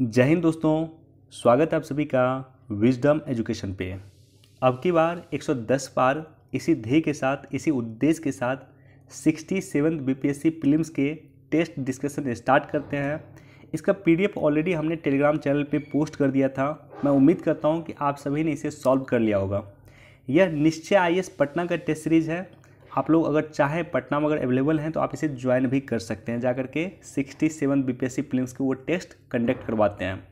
जय हिंद दोस्तों स्वागत है आप सभी का विजडम एजुकेशन पे अब की बार 110 बार इसी ध्येय के साथ इसी उद्देश्य के साथ सिक्सटी सेवन बी प्रीलिम्स के टेस्ट डिस्कशन स्टार्ट करते हैं इसका पीडीएफ ऑलरेडी हमने टेलीग्राम चैनल पे पोस्ट कर दिया था मैं उम्मीद करता हूँ कि आप सभी ने इसे सॉल्व कर लिया होगा यह निश्चय आई पटना का टेस्ट सीरीज है आप लोग अगर चाहे पटना में अगर अवेलेबल हैं तो आप इसे ज्वाइन भी कर सकते हैं जाकर के सिक्सटी सेवन बी पी के वो टेस्ट कंडक्ट करवाते हैं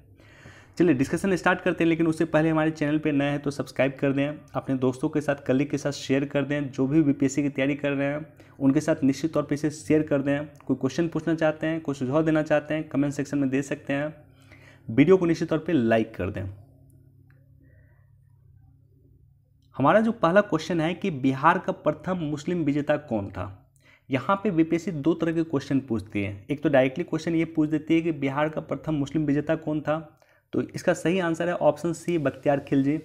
चलिए डिस्कशन स्टार्ट करते हैं लेकिन उससे पहले हमारे चैनल पे नए हैं तो सब्सक्राइब कर दें अपने दोस्तों के साथ कलीग के साथ शेयर कर दें जो भी बीपीएससी की तैयारी कर रहे हैं उनके साथ निश्चित तौर पर इसे शेयर कर दें कोई क्वेश्चन पूछना चाहते हैं कोई सुझाव देना चाहते हैं कमेंट सेक्शन में दे सकते हैं वीडियो को निश्चित तौर पर लाइक कर दें हमारा जो पहला क्वेश्चन है कि बिहार का प्रथम मुस्लिम विजेता कौन था यहाँ पे बीपीएससी दो तरह के क्वेश्चन पूछती है एक तो डायरेक्टली क्वेश्चन ये पूछ देती है कि बिहार का प्रथम मुस्लिम विजेता कौन था तो इसका सही आंसर है ऑप्शन सी बख्तियार खिलजी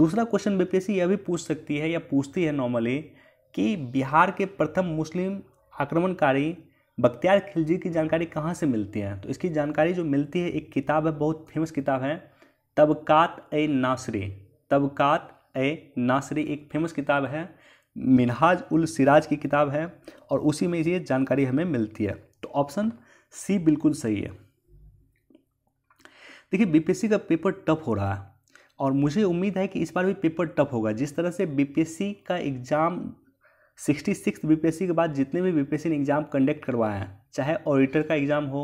दूसरा क्वेश्चन बीपीएससी यह भी पूछ सकती है या पूछती है नॉर्मली कि बिहार के प्रथम मुस्लिम आक्रमणकारी बख्तियार खिलजी की जानकारी कहाँ से मिलती है तो इसकी जानकारी जो मिलती है एक किताब है बहुत फेमस किताब है तबकात ए नासरी तबकात ए नासरी एक फेमस किताब है मिनहाज उल सिराज की किताब है और उसी में ये जानकारी हमें मिलती है तो ऑप्शन सी बिल्कुल सही है देखिए बीपीएससी का पेपर टफ हो रहा है और मुझे उम्मीद है कि इस बार भी पेपर टफ होगा जिस तरह से बीपीएससी का एग्ज़ाम सिक्सटी सिक्स बीपीएससी के बाद जितने भी बीपीएससी ने एग्ज़ाम कंडक्ट करवाए हैं चाहे ऑडिटर का एग्ज़ाम हो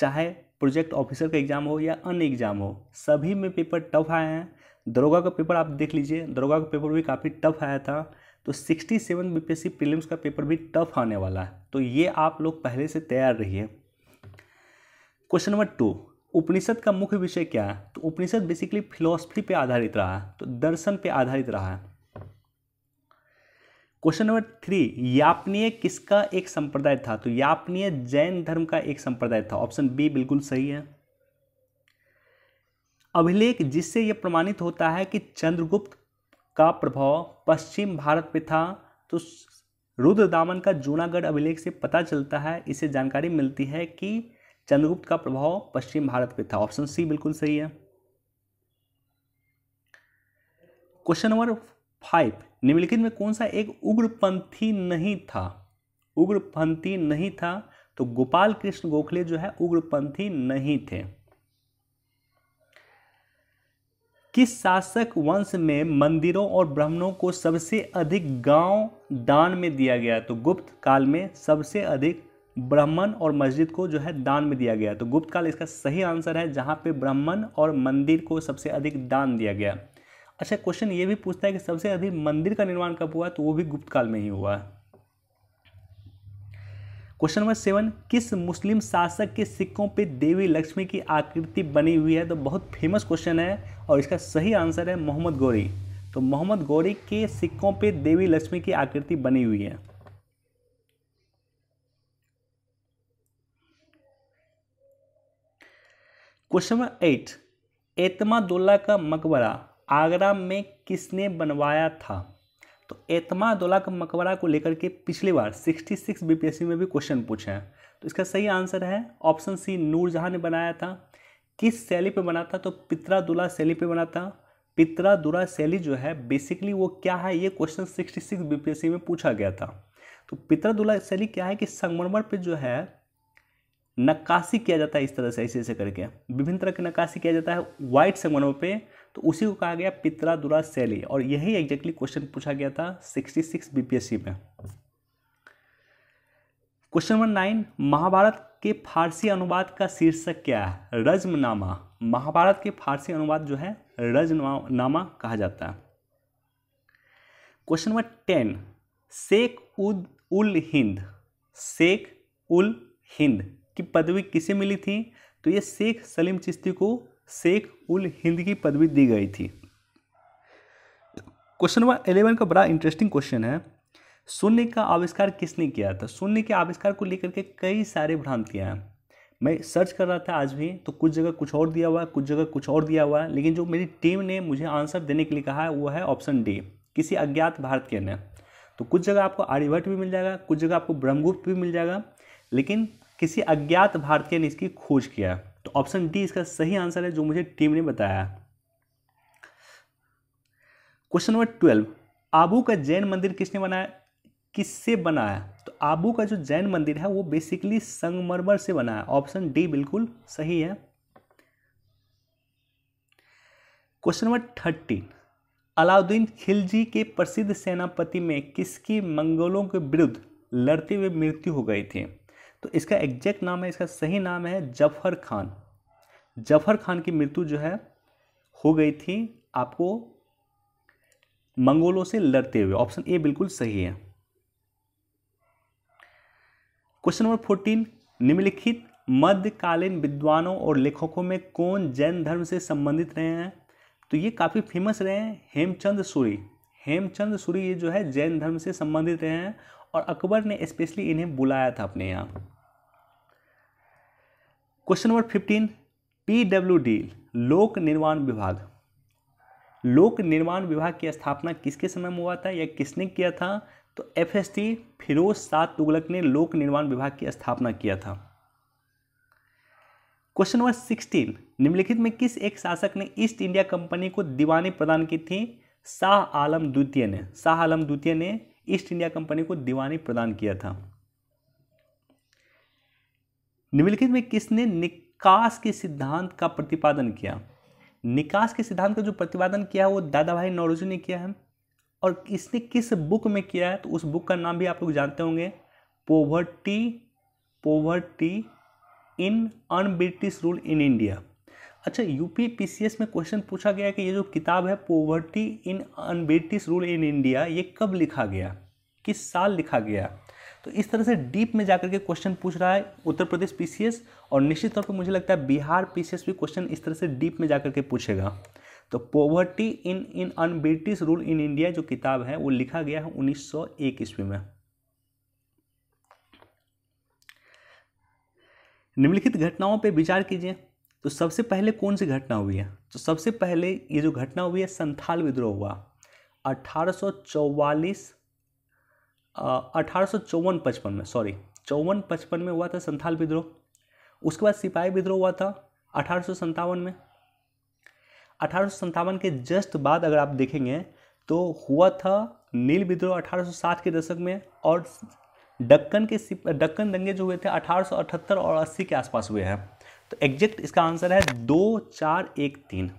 चाहे प्रोजेक्ट ऑफिसर का एग्ज़ाम हो या अन्य एग्ज़ाम हो सभी में पेपर टफ आए हैं दरोगा का पेपर आप देख लीजिए दरोगा का पेपर भी काफ़ी टफ आया था तो 67 सेवन बीपीएससी का पेपर भी टफ आने वाला है तो ये आप लोग पहले से तैयार रहिए क्वेश्चन नंबर टू उपनिषद का मुख्य विषय क्या है तो उपनिषद बेसिकली फिलोसफी पे आधारित रहा है तो दर्शन पे आधारित रहा है क्वेश्चन नंबर थ्री यापनीय किसका एक संप्रदाय था तो यापनीय जैन धर्म का एक संप्रदाय था ऑप्शन बी बिल्कुल सही है अभिलेख जिससे यह प्रमाणित होता है कि चंद्रगुप्त का प्रभाव पश्चिम भारत पे था तो रुद्र दामन का जूनागढ़ अभिलेख से पता चलता है इसे जानकारी मिलती है कि चंद्रगुप्त का प्रभाव पश्चिम भारत पे था ऑप्शन सी बिल्कुल सही है क्वेश्चन नंबर फाइव निम्नलिखित में कौन सा एक उग्रपंथी नहीं था उग्रपंथी नहीं था तो गोपाल कृष्ण गोखले जो है उग्रपंथी नहीं थे किस शासक वंश में मंदिरों और ब्राह्मणों को सबसे अधिक गांव दान में दिया गया तो गुप्त काल में सबसे अधिक ब्राह्मण और मस्जिद को जो है दान में दिया गया तो गुप्त काल इसका सही आंसर है जहाँ पे ब्राह्मण और मंदिर को सबसे अधिक दान दिया गया अच्छा क्वेश्चन ये भी पूछता है कि सबसे अधिक मंदिर का निर्माण कब हुआ तो वो भी गुप्त काल में ही हुआ है क्वेश्चन नंबर सेवन किस मुस्लिम शासक के सिक्कों पे देवी लक्ष्मी की आकृति बनी हुई है तो बहुत फेमस क्वेश्चन है और इसका सही आंसर है मोहम्मद गौरी तो मोहम्मद गौरी के सिक्कों पे देवी लक्ष्मी की आकृति बनी हुई है क्वेश्चन नंबर एट एतमादुल्ला का मकबरा आगरा में किसने बनवाया था तो एतमादुल्ला का मकबरा को लेकर के पिछली बार 66 बीपीएससी में भी क्वेश्चन पूछे हैं तो इसका सही आंसर है ऑप्शन सी नूरजहाँ ने बनाया था किस शैली पे बना था तो दुला शैली पे बना था पितरादुरा शैली जो है बेसिकली वो क्या है ये क्वेश्चन 66 बीपीएससी में पूछा गया था तो दुला शैली क्या है कि संगमरमर पर जो है नक्काशी किया जाता है इस तरह से ऐसे ऐसे करके विभिन्न तरह की नक्काशी किया जाता है वाइट संगमरमर पर तो उसी को कहा गया पितला दुरा शैली और यही एग्जैक्टली क्वेश्चन पूछा गया था सिक्सटी सिक्स बीपीएससी में क्वेश्चन नंबर नाइन महाभारत के फारसी अनुवाद का शीर्षक क्या है रजमनामा महाभारत के फारसी अनुवाद जो है रजनामा कहा जाता है क्वेश्चन नंबर टेन शेख उद उल हिंद शेख उल हिंद की पदवी किसे मिली थी तो ये शेख सलीम चिश्ती को शेख उल हिंद की पदवी दी गई थी क्वेश्चन नंबर एलेवन का बड़ा इंटरेस्टिंग क्वेश्चन है शून्य का आविष्कार किसने किया था शून्य के आविष्कार को लेकर के कई सारे भ्रांतियाँ हैं मैं सर्च कर रहा था आज भी तो कुछ जगह कुछ और दिया हुआ है कुछ जगह कुछ और दिया हुआ है लेकिन जो मेरी टीम ने मुझे आंसर देने के लिए कहा है वो है ऑप्शन डी किसी अज्ञात भारतीय ने तो कुछ जगह आपको आर्यभट्ट भी मिल जाएगा कुछ जगह आपको ब्रह्मगुप्त भी मिल जाएगा लेकिन किसी अज्ञात भारतीय ने इसकी खोज किया है तो ऑप्शन डी इसका सही आंसर है जो मुझे टीम ने बताया क्वेश्चन नंबर ट्वेल्व आबू का जैन मंदिर किसने बनाया किससे बनाया तो आबू का जो जैन मंदिर है वो बेसिकली संगमरमर से बना है ऑप्शन डी बिल्कुल सही है question number thirteen Alauddin Khilji के प्रसिद्ध सेनापति में किसकी मंगोलों के विरुद्ध लड़ते हुए मृत्यु हो गई थी तो इसका एग्जैक्ट नाम है इसका सही नाम है जफर खान जफर खान की मृत्यु जो है हो गई थी आपको मंगोलों से लड़ते हुए ऑप्शन ए बिल्कुल सही है क्वेश्चन नंबर फोर्टीन निम्नलिखित मध्यकालीन विद्वानों और लेखकों में कौन जैन धर्म से संबंधित रहे हैं तो ये काफ़ी फेमस रहे हैं हेमचंद सूरी हेमचंद सूरी ये जो है जैन धर्म से संबंधित रहे हैं और अकबर ने स्पेशली इन्हें बुलाया था अपने यहाँ question number fifteen P W D लोक निर्माण विभाग लोक निर्माण विभाग की स्थापना किसके समय में हुआ था या किसने किया था तो एफ एस टी फिरोज सात तुगलक ने लोक निर्माण विभाग की स्थापना किया था क्वेश्चन नंबर सिक्सटीन निम्नलिखित में किस एक शासक ने ईस्ट इंडिया कंपनी को दीवानी प्रदान की थी शाह आलम द्वितीय ने शाह आलम द्वितीय ने ईस्ट इंडिया कंपनी को दीवानी प्रदान किया था निम्नलिखित में किसने निकास के सिद्धांत का प्रतिपादन किया निकास के सिद्धांत का जो प्रतिपादन किया है वो दादा भाई नौरोजी ने किया है और इसने किस बुक में किया है तो उस बुक का नाम भी आप लोग जानते होंगे poverty poverty in un British rule in India अच्छा यूपी पीसीएस में क्वेश्चन पूछा गया कि ये जो किताब है poverty in un British rule in India ये कब लिखा गया किस साल लिखा गया तो इस तरह से डीप में जाकर के क्वेश्चन पूछ रहा है उत्तर प्रदेश पीसीएस और निश्चित तौर पर मुझे लगता है बिहार पीसीएस भी क्वेश्चन इस तरह से डीप में जाकर के पूछेगा तो poverty in in un British rule in India जो किताब है वो लिखा गया है उन्नीस ईस्वी में निम्नलिखित घटनाओं पर विचार कीजिए तो सबसे पहले कौन सी घटना हुई है तो सबसे पहले ये जो घटना हुई है संथाल विद्रोह हुआ अठारह चौवन पचपन में सॉरी चौवन पचपन में हुआ था संथाल विद्रोह उसके बाद सिपाही विद्रोह हुआ था अठारह में अठारह के जस्ट बाद अगर आप देखेंगे तो हुआ था नील विद्रोह 1860 के दशक में और डक्कन के डक्कन दंगे जो हुए थे 1878 और 80 के आसपास हुए हैं तो एग्जैक्ट इसका आंसर है दो चार एक तीन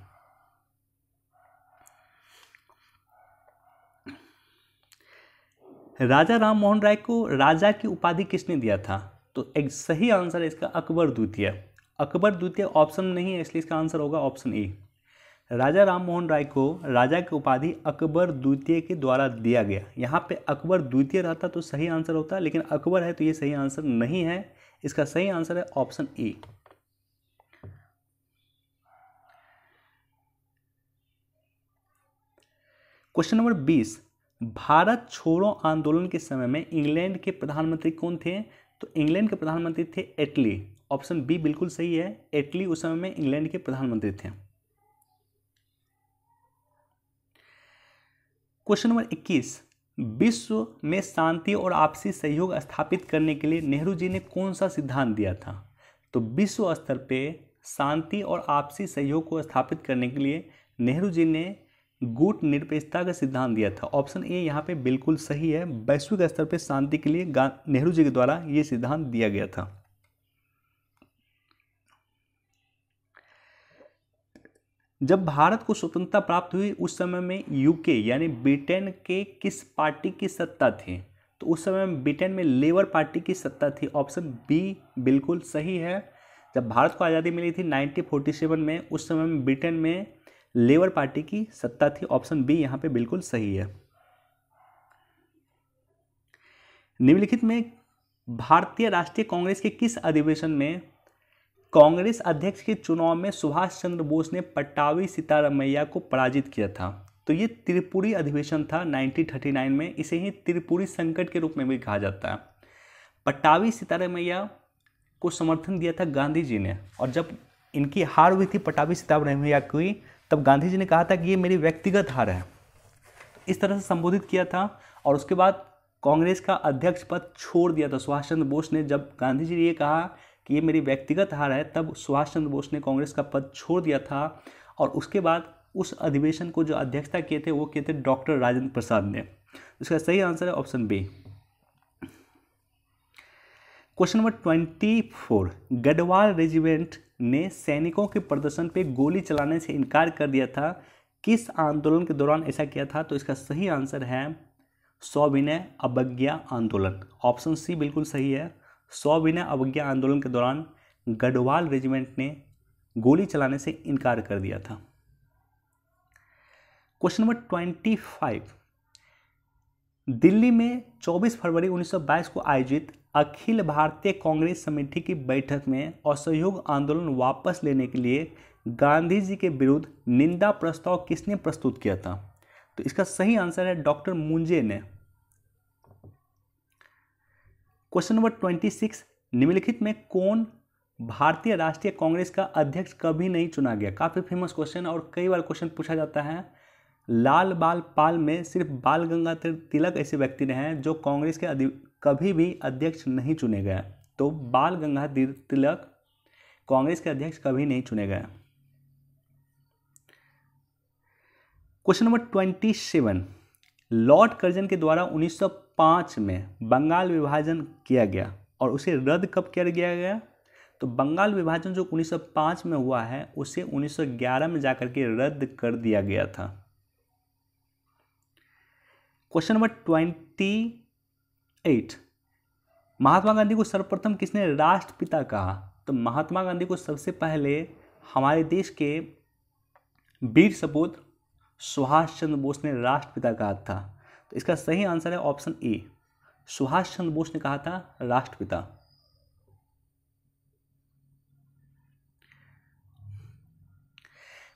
राजा राम मोहन राय को राजा की उपाधि किसने दिया था तो एक सही आंसर है इसका अकबर द्वितीय अकबर द्वितीय ऑप्शन नहीं है इसलिए इसका आंसर होगा ऑप्शन ए राजा राम मोहन राय को राजा की उपाधि अकबर द्वितीय के द्वारा दिया गया यहाँ पे अकबर द्वितीय रहता तो सही आंसर होता लेकिन अकबर है तो ये सही आंसर नहीं है इसका सही आंसर है ऑप्शन ए क्वेश्चन नंबर बीस भारत छोड़ो आंदोलन के समय में इंग्लैंड के प्रधानमंत्री कौन थे तो इंग्लैंड के प्रधानमंत्री थे एटली ऑप्शन बी बिल्कुल सही है एटली उस समय में इंग्लैंड के प्रधानमंत्री थे क्वेश्चन नंबर इक्कीस विश्व में शांति और आपसी सहयोग स्थापित करने के लिए नेहरू जी ने कौन सा सिद्धांत दिया था तो विश्व स्तर पे शांति और आपसी सहयोग को स्थापित करने के लिए नेहरू जी ने गुट निरपेक्षता का सिद्धांत दिया था ऑप्शन ए यहाँ पे बिल्कुल सही है वैश्विक स्तर पर शांति के लिए नेहरू जी के द्वारा ये सिद्धांत दिया गया था जब भारत को स्वतंत्रता प्राप्त हुई उस समय में यूके यानी ब्रिटेन के किस पार्टी की सत्ता थी तो उस समय में ब्रिटेन में लेबर पार्टी की सत्ता थी ऑप्शन बी बिल्कुल सही है जब भारत को आज़ादी मिली थी 1947 में उस समय में ब्रिटेन में लेबर पार्टी की सत्ता थी ऑप्शन बी यहाँ पे बिल्कुल सही है निम्नलिखित में भारतीय राष्ट्रीय कांग्रेस के किस अधिवेशन में कांग्रेस अध्यक्ष के चुनाव में सुभाष चंद्र बोस ने पट्टावी सीतारमैया को पराजित किया था तो ये त्रिपुरी अधिवेशन था 1939 में इसे ही त्रिपुरी संकट के रूप में भी कहा जाता है पट्टावी सीतारमैया को समर्थन दिया था गांधी जी ने और जब इनकी हार हुई थी पटावी सीतारमैया की तब गांधी जी ने कहा था कि ये मेरी व्यक्तिगत हार है इस तरह से संबोधित किया था और उसके बाद कांग्रेस का अध्यक्ष पद छोड़ दिया था सुभाष चंद्र बोस ने जब गांधी जी ने ये कहा कि ये मेरी व्यक्तिगत हार है तब सुभाष चंद्र बोस ने कांग्रेस का पद छोड़ दिया था और उसके बाद उस अधिवेशन को जो अध्यक्षता किए थे वो किए थे डॉक्टर राजेंद्र प्रसाद ने इसका सही आंसर है option B question number twenty four Garhwal regiment ने सैनिकों के प्रदर्शन पे गोली चलाने से इनकार कर दिया था किस आंदोलन के दौरान ऐसा किया था तो इसका सही आंसर है सौविनय अवज्ञा आंदोलन ऑप्शन सी बिल्कुल सही है सौविनय अवज्ञा आंदोलन के दौरान गढ़वाल रेजिमेंट ने गोली चलाने से इनकार कर दिया था question number twenty five Delhi में 24 फरवरी 1922 को आयोजित अखिल भारतीय कांग्रेस समिति की बैठक में असहयोग आंदोलन वापस लेने के लिए गांधी जी के विरुद्ध निंदा प्रस्ताव किसने प्रस्तुत किया था तो इसका सही आंसर है डॉक्टर मुंजे ने क्वेश्चन नंबर ट्वेंटी सिक्स निम्नलिखित में कौन भारतीय राष्ट्रीय कांग्रेस का अध्यक्ष कभी नहीं चुना गया काफ़ी फेमस क्वेश्चन और कई बार क्वेश्चन पूछा जाता है लाल बाल पाल में सिर्फ बाल गंगाधर तिलक ऐसे व्यक्ति रहे हैं जो कांग्रेस के कभी भी अध्यक्ष नहीं चुने गए तो बाल गंगाधर तिलक कांग्रेस के अध्यक्ष कभी नहीं चुने गए question number twenty seven Lord Curzon के द्वारा 1905 में बंगाल विभाजन किया गया और उसे रद्द कब कर दिया गया तो बंगाल विभाजन जो 1905 में हुआ है उसे 1911 में जाकर के रद्द कर दिया गया था question number twenty eight Mahatma Gandhi को सर्वप्रथम किसने राष्ट्रपिता कहा तो महात्मा गांधी को सबसे पहले हमारे देश के वीर सपूत सुभाष चंद्र बोस ने राष्ट्रपिता कहा था तो इसका सही आंसर है ऑप्शन ए सुभाष चंद्र बोस ने कहा था राष्ट्रपिता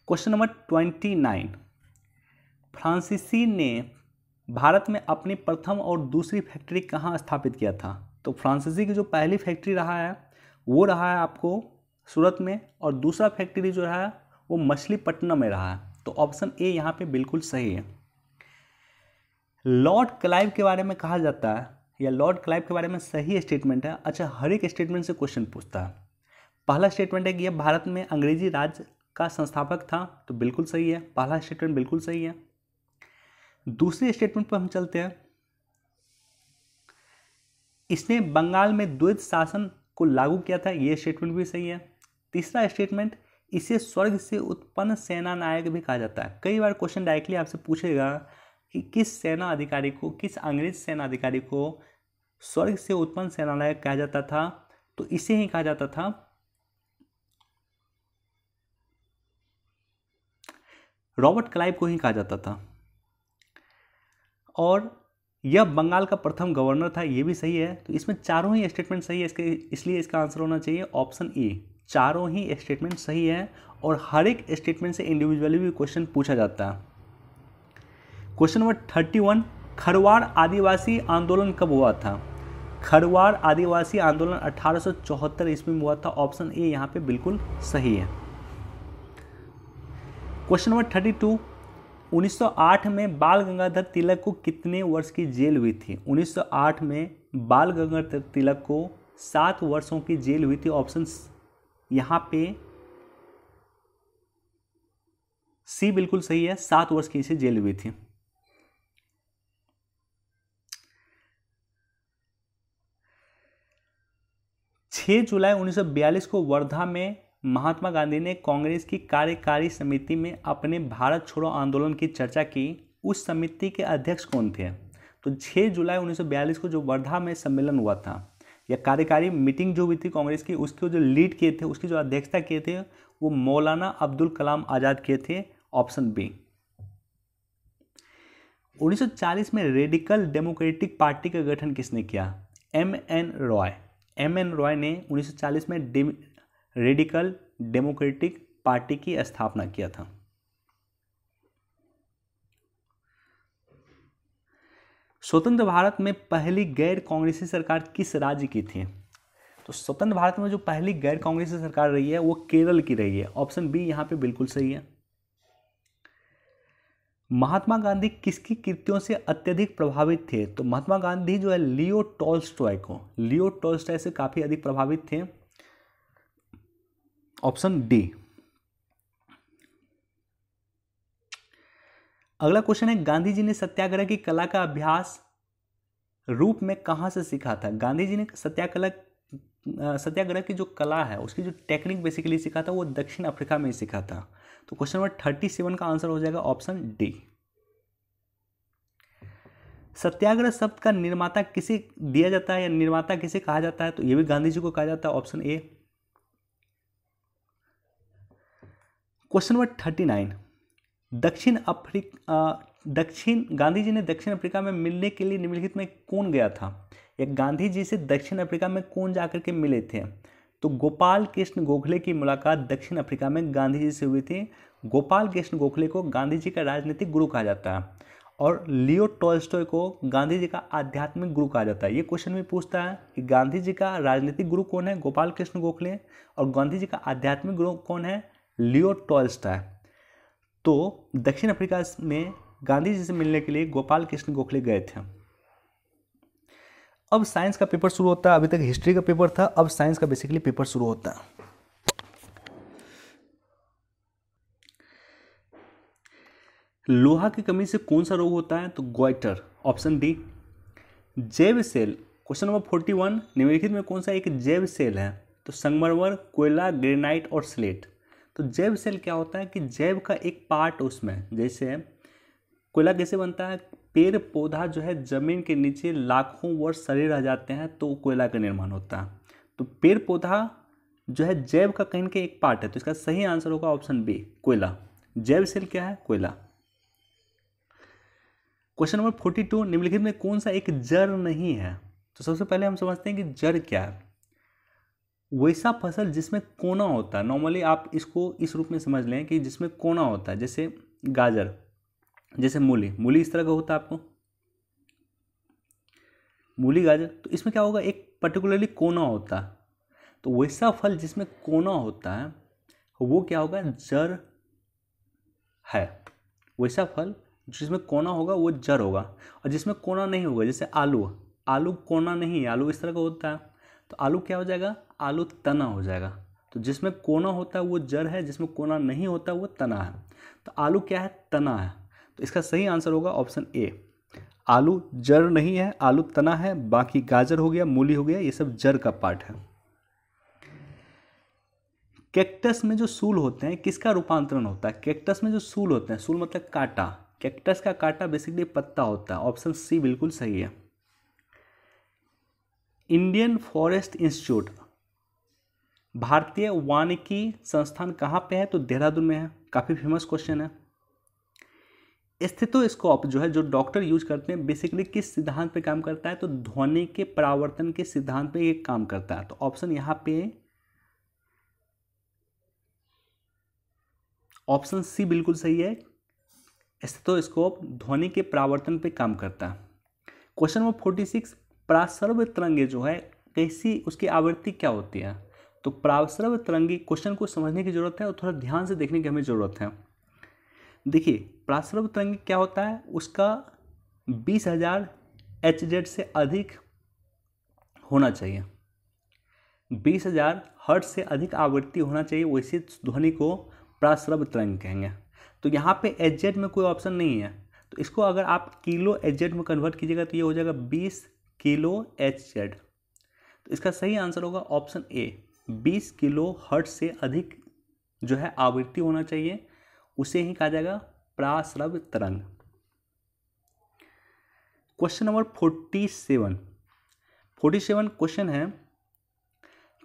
क्वेश्चन नंबर ट्वेंटी नाइन फ्रांसीसी ने भारत में अपनी प्रथम और दूसरी फैक्ट्री कहाँ स्थापित किया था तो फ्रांसीसी की जो पहली फैक्ट्री रहा है वो रहा है आपको सूरत में और दूसरा फैक्ट्री जो रहा है वो मछलीपट्टनम में रहा है तो ऑप्शन ए यहाँ पे बिल्कुल सही है लॉर्ड क्लाइव के बारे में कहा जाता है या लॉर्ड क्लाइव के बारे में सही स्टेटमेंट है अच्छा हर एक स्टेटमेंट से क्वेश्चन पूछता है पहला स्टेटमेंट है कि यह भारत में अंग्रेजी राज का संस्थापक था तो बिल्कुल सही है पहला स्टेटमेंट बिल्कुल सही है दूसरे स्टेटमेंट पर हम चलते हैं इसने बंगाल में द्वैत शासन को लागू किया था यह स्टेटमेंट भी सही है तीसरा स्टेटमेंट इसे स्वर्ग से उत्पन्न सेना नायक भी कहा जाता है कई बार क्वेश्चन डायरेक्टली आपसे पूछेगा कि किस सेना अधिकारी को किस अंग्रेज सेना अधिकारी को स्वर्ग से उत्पन्न सेना नायक कहा जाता था तो इसे ही कहा जाता था रॉबर्ट क्लाइव को ही कहा जाता था और यह बंगाल का प्रथम गवर्नर था ये भी सही है तो इसमें चारों ही स्टेटमेंट सही है इसके इसलिए इसका आंसर होना चाहिए ऑप्शन ई चारों ही स्टेटमेंट सही है और हर एक स्टेटमेंट से इंडिविजुअली भी क्वेश्चन पूछा जाता है question number thirty one Kharwar आदिवासी आंदोलन कब हुआ था खरवाड़ आदिवासी आंदोलन 1874 ईस्वी में हुआ था ऑप्शन ए यहाँ पे बिल्कुल सही है क्वेश्चन नंबर थर्टी टू 1908 में बाल गंगाधर तिलक को कितने वर्ष की जेल हुई थी 1908 में बाल गंगाधर तिलक को सात वर्षों की जेल हुई थी ऑप्शन यहाँ पे सी बिल्कुल सही है सात वर्ष की इसे जेल हुई थी छः जुलाई 1942 को वर्धा में महात्मा गांधी ने कांग्रेस की कार्यकारी समिति में अपने भारत छोड़ो आंदोलन की चर्चा की उस समिति के अध्यक्ष कौन थे तो 6 जुलाई 1942 को जो वर्धा में सम्मेलन हुआ था या कार्यकारी मीटिंग जो हुई थी कांग्रेस की उसके जो लीड किए थे उसकी जो अध्यक्षता किए थे वो मौलाना अब्दुल कलाम आज़ाद किए थे ऑप्शन बी 1940 में रेडिकल डेमोक्रेटिक पार्टी का गठन किसने किया M N Roy M N Roy ने 1940 में रेडिकल डेमोक्रेटिक पार्टी की स्थापना किया था स्वतंत्र भारत में पहली गैर कांग्रेसी सरकार किस राज्य की थी तो स्वतंत्र भारत में जो पहली गैर कांग्रेसी सरकार रही है वो केरल की रही है ऑप्शन बी यहां पे बिल्कुल सही है महात्मा गांधी किसकी कृतियों से अत्यधिक प्रभावित थे तो महात्मा गांधी जो है लियो टॉल्स्टॉय को लियो टॉल्स्टॉय से काफ़ी अधिक प्रभावित थे ऑप्शन डी अगला क्वेश्चन है गांधी जी ने सत्याग्रह की कला का अभ्यास रूप में कहां से सीखा था गांधी जी ने सत्याग्रह सत्याग्रह की जो कला है उसकी जो टेक्निक बेसिकली सीखा था वो दक्षिण अफ्रीका में ही सीखा था तो क्वेश्चन नंबर थर्टी सेवन का आंसर हो जाएगा ऑप्शन डी सत्याग्रह शब्द का निर्माता किसे दिया जाता है या निर्माता किसे कहा जाता है तो ये भी गांधी जी को कहा जाता है option A question number thirty nine दक्षिण अफ्रीका दक्षिण गांधी जी ने दक्षिण अफ्रीका में मिलने के लिए निम्नलिखित में कौन गया था या गांधी जी से दक्षिण अफ्रीका में कौन जाकर के मिले थे तो गोपाल कृष्ण गोखले की मुलाकात दक्षिण अफ्रीका में गांधी जी से हुई थी गोपाल कृष्ण गोखले को गांधी जी का राजनीतिक गुरु कहा जाता है और लियो टोलस्टो को गांधी जी का आध्यात्मिक गुरु कहा जाता है ये क्वेश्चन भी पूछता है कि गांधी जी का राजनीतिक गुरु कौन है गोपाल कृष्ण गोखले और गांधी जी का आध्यात्मिक गुरु कौन है लियो टॉलस्टाय तो दक्षिण अफ्रीका में गांधी जी से मिलने के लिए गोपाल कृष्ण गोखले गए थे अब साइंस का पेपर शुरू होता है अभी तक हिस्ट्री का पेपर था अब साइंस का बेसिकली पेपर शुरू होता है लोहा की कमी से कौन सा रोग होता है तो ग्वाइटर ऑप्शन डी जैव cell question number forty one निम्नलिखित में कौन सा एक जैव सेल है तो संगमरवर कोयला ग्रेनाइट और स्लेट तो जैव सेल क्या होता है कि जैव का एक पार्ट उसमें जैसे कोयला कैसे बनता है पेड़ पौधा जो है जमीन के नीचे लाखों वर्ष सड़े रह जाते हैं तो कोयला का निर्माण होता है तो पेड़ पौधा जो है जैव का कहीं के एक पार्ट है तो इसका सही आंसर होगा ऑप्शन बी कोयला जैव सेल क्या है कोयला क्वेश्चन नंबर फोर्टी टू निम्नलिखित में कौन सा एक जड़ नहीं है तो सबसे पहले हम समझते हैं कि जड़ क्या है वैसा फसल जिसमें कोना होता है नॉर्मली आप इसको इस रूप में समझ लें कि जिसमें कोना होता है जैसे गाजर जैसे मूली मूली इस तरह का होता है आपको मूली गाजर तो इसमें क्या होगा एक पर्टिकुलरली कोना होता है तो वैसा फल जिसमें कोना होता है वो क्या होगा जर है वैसा फल जिसमें कोना होगा वो जर होगा और जिसमें कोना नहीं होगा जैसे आलू आलू कोना नहीं है आलू इस तरह का होता है तो आलू क्या हो जाएगा आलू तना हो जाएगा तो जिसमें कोना होता है वो जड़ है जिसमें कोना नहीं होता वो तना है तो आलू क्या है तना है तो इसका सही आंसर होगा ऑप्शन ए आलू जड़ नहीं है आलू तना है बाकी गाजर हो गया मूली हो गया ये सब जड़ का पार्ट है कैक्टस में जो सूल होते हैं किसका रूपांतरण होता है कैक्टस में जो सूल होते हैं सूल मतलब कांटा कैक्टस का कांटा बेसिकली पत्ता होता है ऑप्शन सी बिल्कुल सही है इंडियन फॉरेस्ट इंस्टीट्यूट भारतीय वानिकी संस्थान कहाँ पे है तो देहरादून में है काफ़ी फेमस क्वेश्चन है स्थितोस्कोप तो जो है जो डॉक्टर यूज करते हैं बेसिकली किस सिद्धांत पे काम करता है तो ध्वनि के परावर्तन के सिद्धांत पे ये काम करता है तो ऑप्शन यहाँ पे ऑप्शन सी बिल्कुल सही है स्थितोस्कोप तो ध्वनि के परावर्तन पे काम करता है क्वेश्चन नंबर फोर्टी सिक्स प्रासर्व तरंगे जो है कैसी उसकी आवृत्ति क्या होती है तो प्रासर्व तरंगी क्वेश्चन को समझने की ज़रूरत है और थोड़ा ध्यान से देखने की हमें ज़रूरत है देखिए प्रासर्व तरंगी क्या होता है उसका बीस हज़ार एच जेड से अधिक होना चाहिए बीस हज़ार हर्ट से अधिक आवृत्ति होना चाहिए वैसे ध्वनि को प्रासर्व तरंग कहेंगे तो यहाँ पे एच जेड में कोई ऑप्शन नहीं है तो इसको अगर आप किलो एच जेड में कन्वर्ट कीजिएगा तो ये हो जाएगा बीस किलो एच जेड तो इसका सही आंसर होगा ऑप्शन ए 20 किलो हर्ट से अधिक जो है आवृत्ति होना चाहिए उसे ही कहा जाएगा प्रास्रव तरंग question number forty seven forty seven question है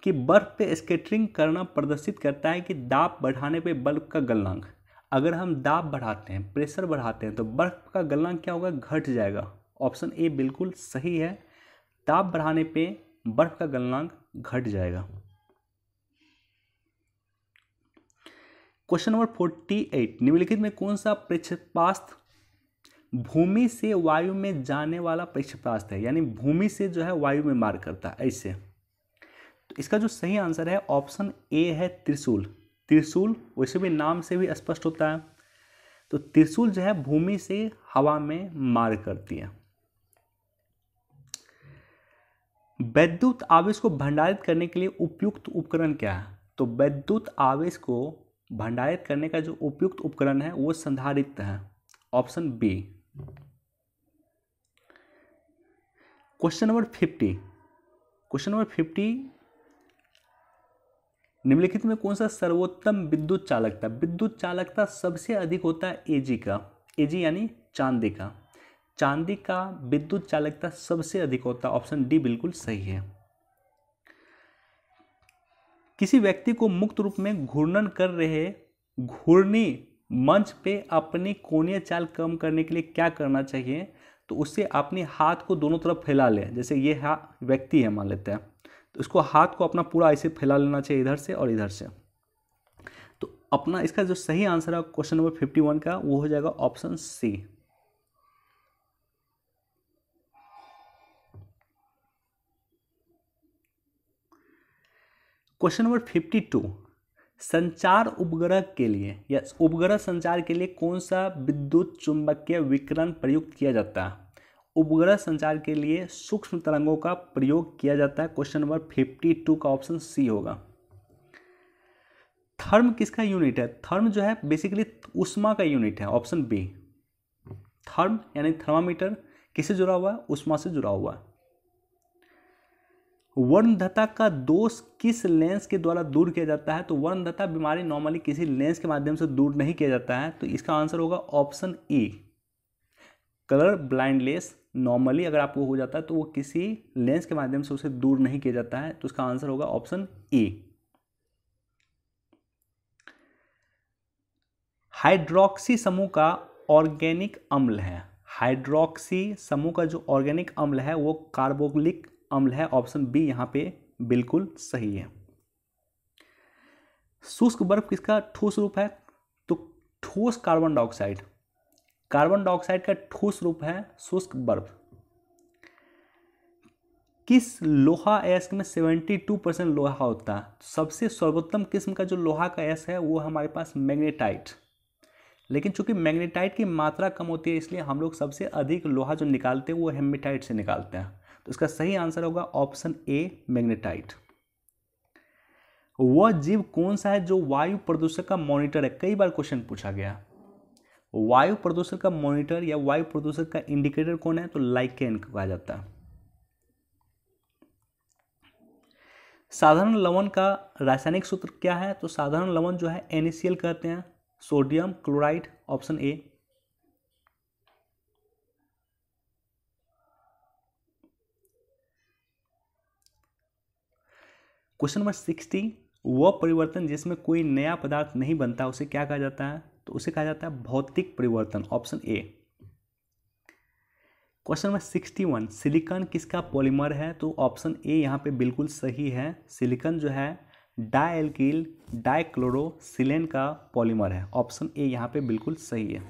कि बर्फ पे स्केटरिंग करना प्रदर्शित करता है कि दाब बढ़ाने पे बल्ब का गलनांक अगर हम दाब बढ़ाते हैं प्रेशर बढ़ाते हैं तो बर्फ का गलनांक क्या होगा घट जाएगा ऑप्शन ए बिल्कुल सही है ताप बढ़ाने पे बर्फ का गलनांक घट जाएगा क्वेश्चन नंबर फोर्टी एट निम्नलिखित में कौन सा प्रक्षेपास्त भूमि से वायु में जाने वाला प्रक्षेपास्त है यानी भूमि से जो है वायु में मार करता है ऐसे तो इसका जो सही आंसर है ऑप्शन ए है त्रिशूल त्रिशूल वैसे भी नाम से भी स्पष्ट होता है तो त्रिशूल जो है भूमि से हवा में मार करती है वैद्युत आवेश को भंडारित करने के लिए उपयुक्त उपकरण क्या है तो वैद्युत आवेश को भंडारित करने का जो उपयुक्त उपकरण है वो संधारित्र है option B question number fifty question number fifty निम्नलिखित में कौन सा सर्वोत्तम विद्युत चालकता विद्युत चालकता सबसे अधिक होता है एजी का एजी यानी चांदी का चांदी का विद्युत चालकता सबसे अधिक होता है ऑप्शन डी बिल्कुल सही है किसी व्यक्ति को मुक्त रूप में घूर्णन कर रहे घूर्णी मंच पे अपनी कोणीय चाल कम करने के लिए क्या करना चाहिए तो उससे अपने हाथ को दोनों तरफ फैला लें जैसे ये हा व्यक्ति है मान लेते हैं तो इसको हाथ को अपना पूरा ऐसे फैला लेना चाहिए इधर से और इधर से तो अपना इसका जो सही आंसर है क्वेश्चन नंबर फिफ्टी वन का वो हो जाएगा option C question number fifty two संचार उपग्रह के लिए या उपग्रह संचार के लिए कौन सा विद्युत चुंबकीय विकिरण प्रयुक्त किया जाता है उपग्रह संचार के लिए सूक्ष्म तरंगों का प्रयोग किया जाता है क्वेश्चन नंबर फिफ्टी टू का ऑप्शन सी होगा थर्म किसका यूनिट है थर्म जो है बेसिकली उष्मा का यूनिट है ऑप्शन बी थर्म यानी थर्मामीटर किससे जुड़ा हुआ है उष्मा से जुड़ा हुआ है वर्णधता का दोष किस लेंस के द्वारा दूर किया जाता है तो वर्णधता बीमारी नॉर्मली किसी लेंस के माध्यम से दूर नहीं किया जाता है तो इसका आंसर होगा option E colour blindness normally अगर आपको हो जाता है तो वो किसी लेंस के माध्यम से उसे दूर नहीं किया जाता है तो उसका आंसर होगा ऑप्शन ए हाइड्रोक्सी समूह का ऑर्गेनिक अम्ल है हाइड्रोक्सी समूह का जो ऑर्गेनिक अम्ल है वो कार्बोक्लिक अम्ल है ऑप्शन बी यहाँ पे बिल्कुल सही है शुष्क बर्फ किसका ठोस रूप है तो ठोस कार्बन डाइऑक्साइड कार्बन डाइऑक्साइड का ठोस रूप है शुष्क बर्फ किस लोहा एस्क में सेवेंटी टू परसेंट लोहा होता है तो सबसे सर्वोत्तम किस्म का जो लोहा का एस है वो हमारे पास मैग्नेटाइट लेकिन चूंकि मैग्नेटाइट की मात्रा कम होती है इसलिए हम लोग सबसे अधिक लोहा जो निकालते हैं वो हेमिटाइट से निकालते हैं तो इसका सही आंसर होगा ऑप्शन ए मैग्नेटाइट वह जीव कौन सा है जो वायु प्रदूषण का मॉनिटर है कई बार क्वेश्चन पूछा गया वायु प्रदूषण का मॉनिटर या वायु प्रदूषण का इंडिकेटर कौन है तो लाइकेन कहा जाता है साधारण लवण का रासायनिक सूत्र क्या है तो साधारण लवण जो है एनिसियल कहते हैं sodium chloride option A question number sixty वह परिवर्तन जिसमें कोई नया पदार्थ नहीं बनता उसे क्या कहा जाता है तो उसे कहा जाता है भौतिक परिवर्तन option A question number sixty one silicon किसका पॉलीमर है तो ऑप्शन ए यहाँ पे बिल्कुल सही है सिलिकन जो है डाएल्किल डाइक्लोरोसिलेन का पॉलीमर है ऑप्शन ए यहाँ पे बिल्कुल सही है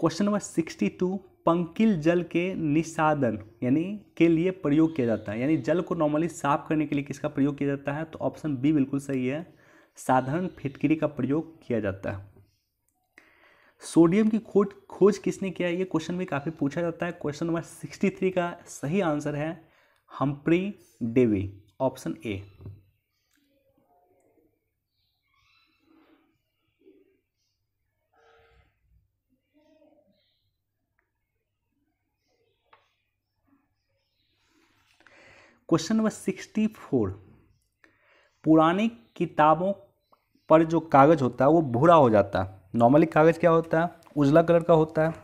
क्वेश्चन नंबर सिक्सटी टू पंकिल जल के निषादन यानी के लिए प्रयोग किया जाता है यानी जल को नॉर्मली साफ करने के लिए किसका प्रयोग किया जाता है तो ऑप्शन बी बिल्कुल सही है साधारण फिटकिरी का प्रयोग किया जाता है सोडियम की खोज खोज किसने किया ये क्वेश्चन भी काफ़ी पूछा जाता है क्वेश्चन नंबर सिक्सटी थ्री का सही आंसर है Humphry Davy option A question number sixty four पुरानी किताबों पर जो कागज़ होता है वो भूरा हो जाता है नॉर्मली कागज़ क्या होता है उजला कलर का होता है